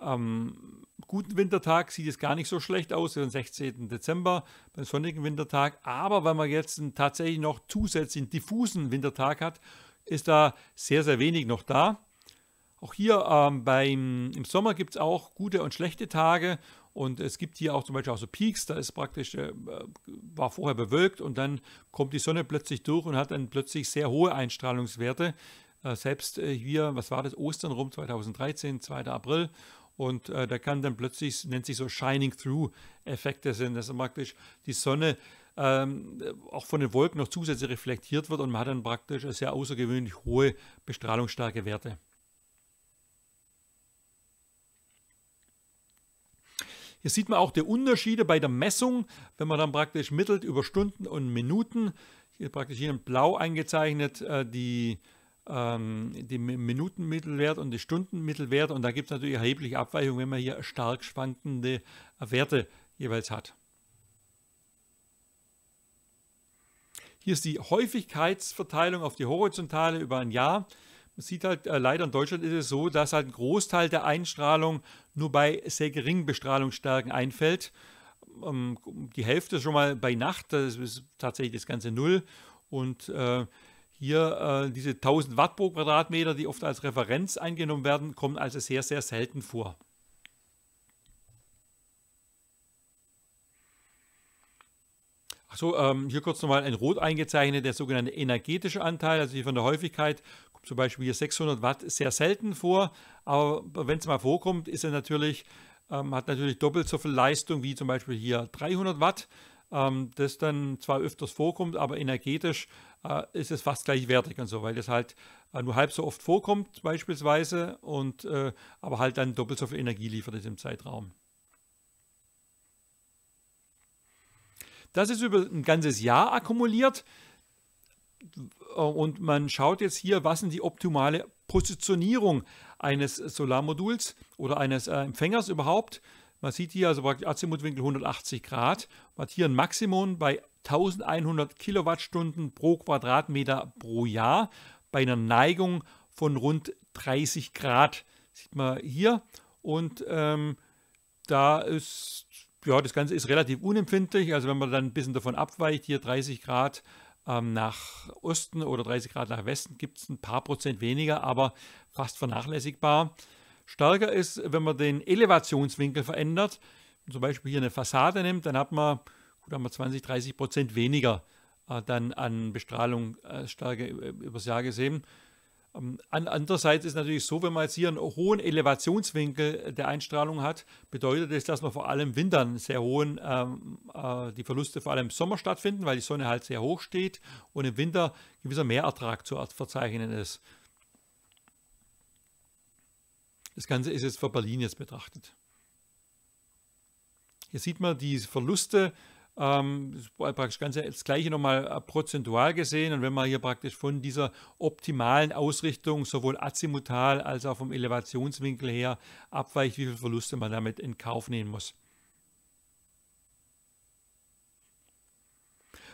ähm, guten Wintertag sieht es gar nicht so schlecht aus, den 16. Dezember, beim sonnigen Wintertag. Aber wenn man jetzt einen tatsächlich noch zusätzlichen diffusen Wintertag hat, ist da sehr, sehr wenig noch da. Auch hier ähm, beim, im Sommer gibt es auch gute und schlechte Tage. Und es gibt hier auch zum Beispiel auch so Peaks, da ist praktisch, äh, war vorher bewölkt und dann kommt die Sonne plötzlich durch und hat dann plötzlich sehr hohe Einstrahlungswerte. Äh, selbst äh, hier, was war das, Ostern rum 2013, 2. April. Und äh, da kann dann plötzlich, nennt sich so Shining Through-Effekte sind, dass praktisch die Sonne ähm, auch von den Wolken noch zusätzlich reflektiert wird und man hat dann praktisch sehr außergewöhnlich hohe bestrahlungsstarke Werte. Hier sieht man auch die Unterschiede bei der Messung, wenn man dann praktisch mittelt über Stunden und Minuten. Hier praktisch hier in blau eingezeichnet äh, die, ähm, die Minutenmittelwert und die Stundenmittelwert. Und da gibt es natürlich erhebliche Abweichungen, wenn man hier stark schwankende äh, Werte jeweils hat. Hier ist die Häufigkeitsverteilung auf die Horizontale über ein Jahr sieht halt, äh, leider in Deutschland ist es so, dass halt ein Großteil der Einstrahlung nur bei sehr geringen Bestrahlungsstärken einfällt. Ähm, die Hälfte schon mal bei Nacht, das ist tatsächlich das ganze Null. Und äh, hier äh, diese 1000 Watt pro Quadratmeter, die oft als Referenz eingenommen werden, kommen also sehr, sehr selten vor. So, ähm, hier kurz nochmal in Rot eingezeichnet, der sogenannte energetische Anteil, also hier von der Häufigkeit kommt zum Beispiel hier 600 Watt sehr selten vor, aber wenn es mal vorkommt, ist er natürlich, ähm, hat natürlich doppelt so viel Leistung wie zum Beispiel hier 300 Watt, ähm, das dann zwar öfters vorkommt, aber energetisch äh, ist es fast gleichwertig und so, weil das halt äh, nur halb so oft vorkommt beispielsweise und äh, aber halt dann doppelt so viel Energie liefert es im Zeitraum. Das ist über ein ganzes Jahr akkumuliert und man schaut jetzt hier, was sind die optimale Positionierung eines Solarmoduls oder eines äh, Empfängers überhaupt. Man sieht hier also praktisch Azimutwinkel 180 Grad, man hat hier ein Maximum bei 1100 Kilowattstunden pro Quadratmeter pro Jahr bei einer Neigung von rund 30 Grad. Sieht man hier und ähm, da ist ja, das Ganze ist relativ unempfindlich. Also wenn man dann ein bisschen davon abweicht, hier 30 Grad ähm, nach Osten oder 30 Grad nach Westen, gibt es ein paar Prozent weniger, aber fast vernachlässigbar. Stärker ist, wenn man den Elevationswinkel verändert, zum Beispiel hier eine Fassade nimmt, dann hat man, gut, haben wir 20, 30 Prozent weniger äh, dann an Bestrahlungsstärke äh, äh, übers Jahr gesehen. Ähm, andererseits ist natürlich so, wenn man jetzt hier einen hohen Elevationswinkel der Einstrahlung hat, bedeutet das, dass man vor allem Wintern sehr hohen, ähm, äh, die Verluste vor allem im Sommer stattfinden, weil die Sonne halt sehr hoch steht und im Winter gewisser Mehrertrag zu verzeichnen ist. Das Ganze ist jetzt für Berlin jetzt betrachtet. Hier sieht man die Verluste ähm, praktisch ganz das gleiche nochmal äh, prozentual gesehen. Und wenn man hier praktisch von dieser optimalen Ausrichtung sowohl azimutal als auch vom Elevationswinkel her abweicht, wie viele Verluste man damit in Kauf nehmen muss.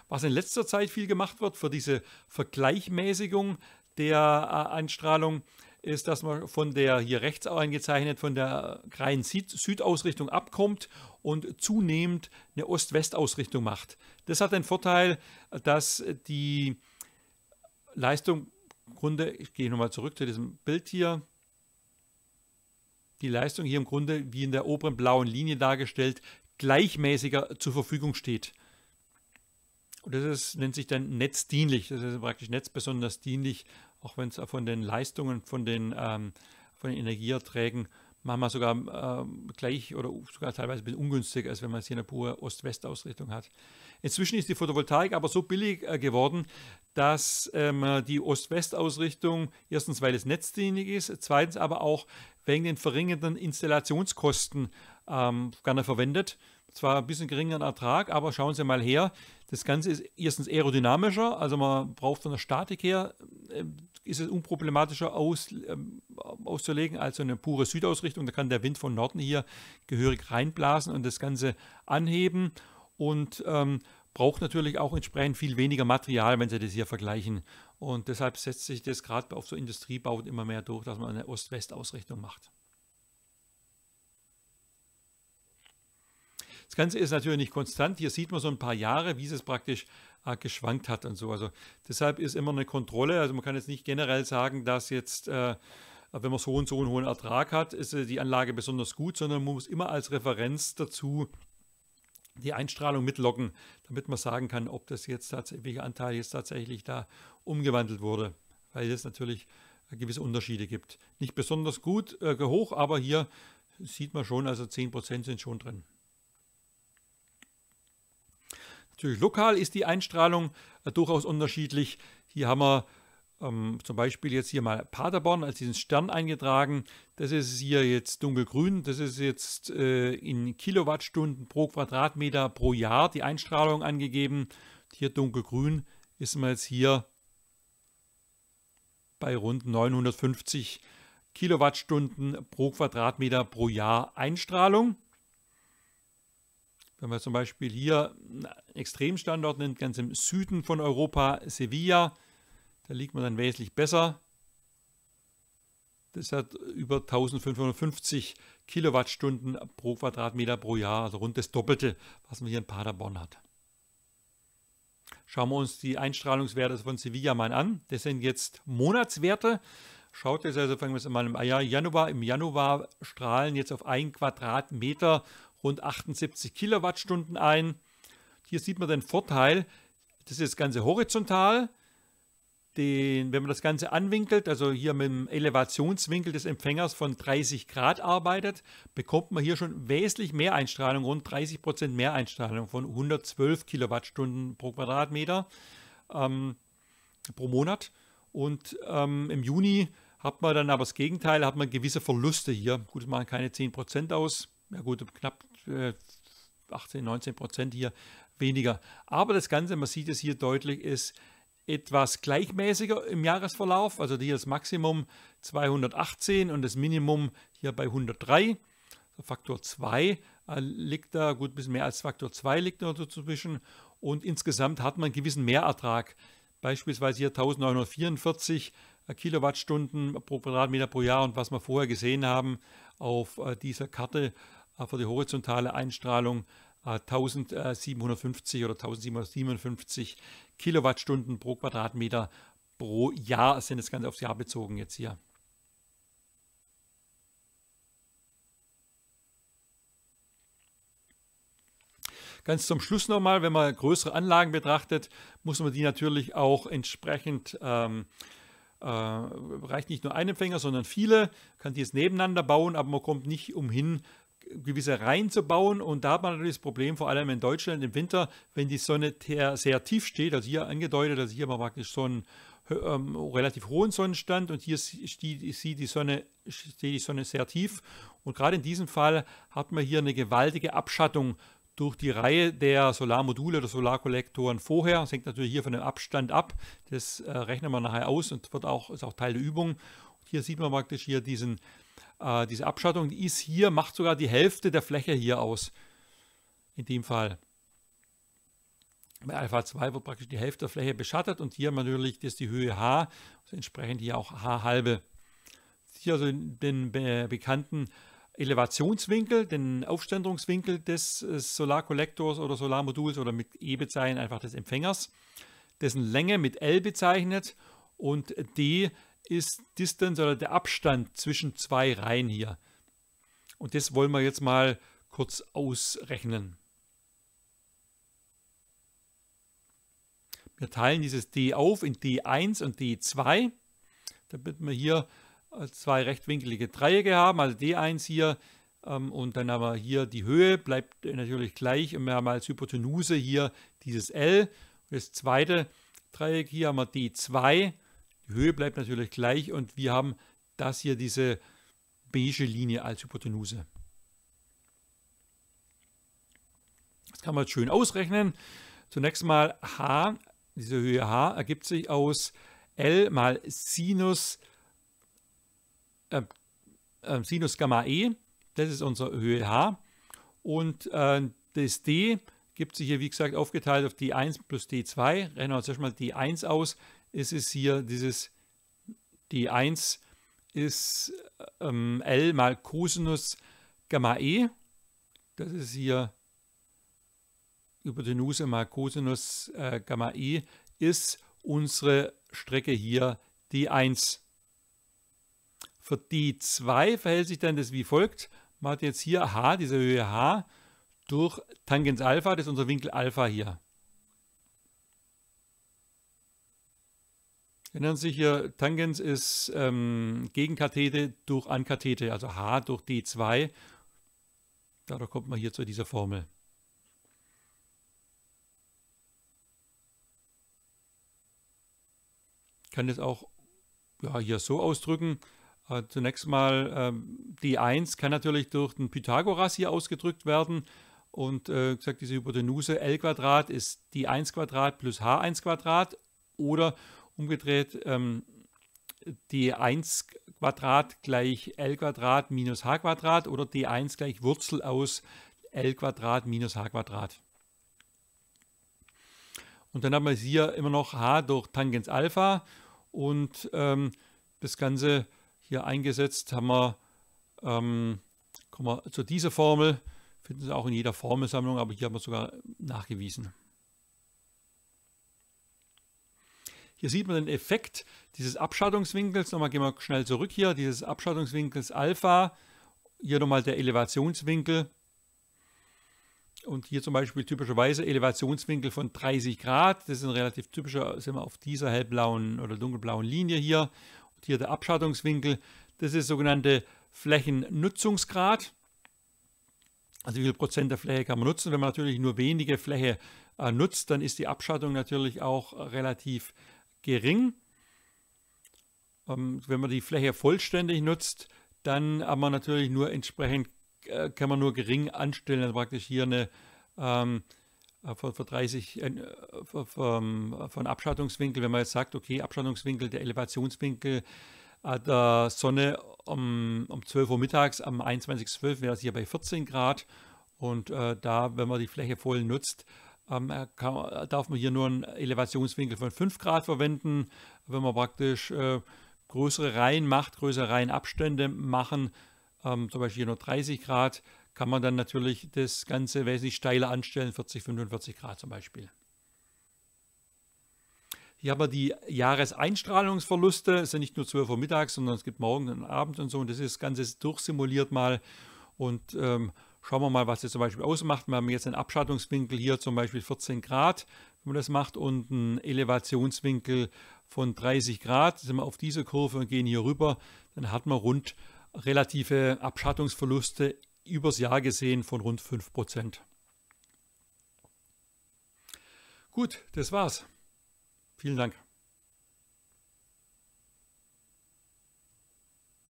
Was in letzter Zeit viel gemacht wird für diese Vergleichmäßigung der äh, Anstrahlung, ist, dass man von der hier rechts auch eingezeichnet, von der reinen Südausrichtung abkommt und zunehmend eine Ost-West-Ausrichtung macht. Das hat den Vorteil, dass die Leistung, im Grunde, ich gehe nochmal zurück zu diesem Bild hier, die Leistung hier im Grunde wie in der oberen blauen Linie dargestellt, gleichmäßiger zur Verfügung steht. Und das ist, nennt sich dann netzdienlich. Das ist praktisch netzbesonders dienlich auch wenn es äh, von den Leistungen, von den, ähm, von den Energierträgen manchmal sogar ähm, gleich oder sogar teilweise ein bisschen ungünstig, als wenn man es hier eine pure Ost-West-Ausrichtung hat. Inzwischen ist die Photovoltaik aber so billig äh, geworden, dass ähm, die Ost-West-Ausrichtung erstens, weil es netzdienlich ist, zweitens aber auch wegen den verringernden Installationskosten ähm, gerne verwendet. Zwar ein bisschen geringeren Ertrag, aber schauen Sie mal her, das Ganze ist erstens aerodynamischer, also man braucht von der Statik her äh, ist es unproblematischer aus, ähm, auszulegen als so eine pure Südausrichtung. Da kann der Wind von Norden hier gehörig reinblasen und das Ganze anheben und ähm, braucht natürlich auch entsprechend viel weniger Material, wenn Sie das hier vergleichen. Und deshalb setzt sich das gerade auf so Industriebauten immer mehr durch, dass man eine Ost-West-Ausrichtung macht. Das Ganze ist natürlich nicht konstant. Hier sieht man so ein paar Jahre, wie es praktisch äh, geschwankt hat und so. Also deshalb ist immer eine Kontrolle. Also man kann jetzt nicht generell sagen, dass jetzt, äh, wenn man so und so einen hohen Ertrag hat, ist äh, die Anlage besonders gut, sondern man muss immer als Referenz dazu die Einstrahlung mitloggen, damit man sagen kann, ob das jetzt tatsächlich, welcher Anteil jetzt tatsächlich da umgewandelt wurde. Weil es natürlich äh, gewisse Unterschiede gibt. Nicht besonders gut äh, hoch, aber hier sieht man schon, also 10% sind schon drin. Natürlich lokal ist die Einstrahlung äh, durchaus unterschiedlich. Hier haben wir ähm, zum Beispiel jetzt hier mal Paderborn als diesen Stern eingetragen. Das ist hier jetzt dunkelgrün. Das ist jetzt äh, in Kilowattstunden pro Quadratmeter pro Jahr die Einstrahlung angegeben. Hier dunkelgrün ist man jetzt hier bei rund 950 Kilowattstunden pro Quadratmeter pro Jahr Einstrahlung. Wenn man zum Beispiel hier einen Extremstandort nimmt, ganz im Süden von Europa, Sevilla, da liegt man dann wesentlich besser. Das hat über 1550 Kilowattstunden pro Quadratmeter pro Jahr, also rund das Doppelte, was man hier in Paderborn hat. Schauen wir uns die Einstrahlungswerte von Sevilla mal an. Das sind jetzt Monatswerte. Schaut jetzt also, fangen wir es mal im Januar. Im Januar strahlen jetzt auf ein Quadratmeter und 78 Kilowattstunden ein. Hier sieht man den Vorteil, das ist das Ganze horizontal. Den, wenn man das Ganze anwinkelt, also hier mit dem Elevationswinkel des Empfängers von 30 Grad arbeitet, bekommt man hier schon wesentlich mehr Einstrahlung, rund 30 Prozent mehr Einstrahlung von 112 Kilowattstunden pro Quadratmeter ähm, pro Monat. Und ähm, im Juni hat man dann aber das Gegenteil, hat man gewisse Verluste hier. Gut, es machen keine 10 Prozent aus, ja gut, knapp 18, äh, 19 Prozent hier weniger. Aber das Ganze, man sieht es hier deutlich, ist etwas gleichmäßiger im Jahresverlauf. Also hier das Maximum 218 und das Minimum hier bei 103. Faktor 2 äh, liegt da, gut, ein bisschen mehr als Faktor 2 liegt da dazwischen. Und insgesamt hat man einen gewissen Mehrertrag. Beispielsweise hier 1944 äh, Kilowattstunden pro Quadratmeter pro Jahr und was wir vorher gesehen haben auf dieser Karte für die horizontale Einstrahlung 1750 äh, oder 1757 Kilowattstunden pro Quadratmeter pro Jahr sind das Ganze aufs Jahr bezogen jetzt hier. Ganz zum Schluss nochmal, wenn man größere Anlagen betrachtet, muss man die natürlich auch entsprechend, ähm, äh, reicht nicht nur ein Empfänger, sondern viele, kann die jetzt nebeneinander bauen, aber man kommt nicht umhin, gewisse Reihen zu bauen. Und da hat man natürlich das Problem, vor allem in Deutschland im Winter, wenn die Sonne sehr tief steht, also hier angedeutet, dass also hier wir praktisch so einen ähm, relativ hohen Sonnenstand und hier steht, steht die Sonne, steht die Sonne sehr tief. Und gerade in diesem Fall hat man hier eine gewaltige Abschattung durch die Reihe der Solarmodule oder Solarkollektoren vorher. Das hängt natürlich hier von dem Abstand ab. Das äh, rechnen wir nachher aus und wird auch, ist auch Teil der Übung. Und hier sieht man praktisch hier diesen, äh, diese Abschattung, die ist hier, macht sogar die Hälfte der Fläche hier aus. In dem Fall. Bei Alpha 2 wird praktisch die Hälfte der Fläche beschattet und hier natürlich ist die Höhe h, also entsprechend hier auch h halbe. Hier also den be bekannten Elevationswinkel, den Aufständerungswinkel des äh, Solarkollektors oder Solarmoduls oder mit E bezeichnet, einfach des Empfängers, dessen Länge mit L bezeichnet und D ist Distance oder der Abstand zwischen zwei Reihen hier. Und das wollen wir jetzt mal kurz ausrechnen. Wir teilen dieses D auf in D1 und D2, damit wir hier äh, zwei rechtwinkelige Dreiecke haben, also D1 hier ähm, und dann haben wir hier die Höhe, bleibt natürlich gleich und wir haben als Hypotenuse hier dieses L. Und das zweite Dreieck hier haben wir D2 die Höhe bleibt natürlich gleich und wir haben das hier, diese beige Linie als Hypotenuse. Das kann man jetzt schön ausrechnen. Zunächst mal h, diese Höhe h ergibt sich aus L mal Sinus, äh, äh, Sinus Gamma E. Das ist unsere Höhe h. Und äh, das d gibt sich hier, wie gesagt, aufgeteilt auf d1 plus d2. Rechnen wir uns erstmal d1 aus ist es hier dieses, die 1 ist ähm, L mal Cosinus Gamma E. Das ist hier über den Hypotenuse mal Cosinus äh, Gamma E ist unsere Strecke hier die 1. Für die 2 verhält sich dann das wie folgt. Man hat jetzt hier h, diese Höhe h, durch Tangens Alpha, das ist unser Winkel Alpha hier. Erinnern Sie sich hier, Tangens ist ähm, Gegenkathete durch Ankathete, also H durch D2. Dadurch kommt man hier zu dieser Formel. Ich kann das auch ja, hier so ausdrücken. Äh, zunächst mal, ähm, die 1 kann natürlich durch den Pythagoras hier ausgedrückt werden. Und äh, gesagt, diese Hypotenuse L Quadrat ist d 1 Quadrat plus H1 Quadrat. Oder umgedreht, ähm, d1 Quadrat gleich l Quadrat minus h Quadrat oder d1 gleich Wurzel aus l Quadrat minus h Quadrat. Und dann haben wir hier immer noch h durch Tangens Alpha und ähm, das Ganze hier eingesetzt haben wir, ähm, kommen wir zu dieser Formel, finden Sie auch in jeder Formelsammlung, aber hier haben wir sogar nachgewiesen. Hier sieht man den Effekt dieses Abschattungswinkels. Nochmal gehen wir schnell zurück hier, dieses Abschattungswinkels Alpha. Hier nochmal der Elevationswinkel. Und hier zum Beispiel typischerweise Elevationswinkel von 30 Grad. Das ist ein relativ typischer, sind wir auf dieser hellblauen oder dunkelblauen Linie hier. Und hier der Abschattungswinkel. Das ist sogenannte Flächennutzungsgrad. Also wie viel Prozent der Fläche kann man nutzen? Wenn man natürlich nur wenige Fläche äh, nutzt, dann ist die Abschattung natürlich auch relativ gering. Ähm, wenn man die Fläche vollständig nutzt, dann hat man natürlich nur entsprechend, äh, kann man nur gering anstellen, also praktisch hier eine ähm, von, von 30 äh, von, von, äh, ähm, Abschattungswinkel, wenn man jetzt sagt, okay, Abschattungswinkel, der Elevationswinkel äh, der Sonne um, um 12 Uhr mittags, am 21.12. wäre das hier bei 14 Grad. Und äh, da, wenn man die Fläche voll nutzt, ähm, kann, äh, darf man hier nur einen Elevationswinkel von 5 Grad verwenden. Wenn man praktisch äh, größere Reihen macht, größere Reihenabstände machen, ähm, zum Beispiel hier nur 30 Grad, kann man dann natürlich das Ganze wesentlich steiler anstellen, 40, 45 Grad zum Beispiel. Hier haben wir die Jahreseinstrahlungsverluste. Es sind nicht nur 12 Uhr mittags, sondern es gibt morgen und Abend und so. Und das ist das Ganze durchsimuliert mal. Und ähm, Schauen wir mal, was das zum Beispiel ausmacht. Wir haben jetzt einen Abschattungswinkel hier zum Beispiel 14 Grad, wenn man das macht, und einen Elevationswinkel von 30 Grad. sind wir auf diese Kurve und gehen hier rüber. Dann hat man rund relative Abschattungsverluste übers Jahr gesehen von rund 5%. Gut, das war's. Vielen Dank.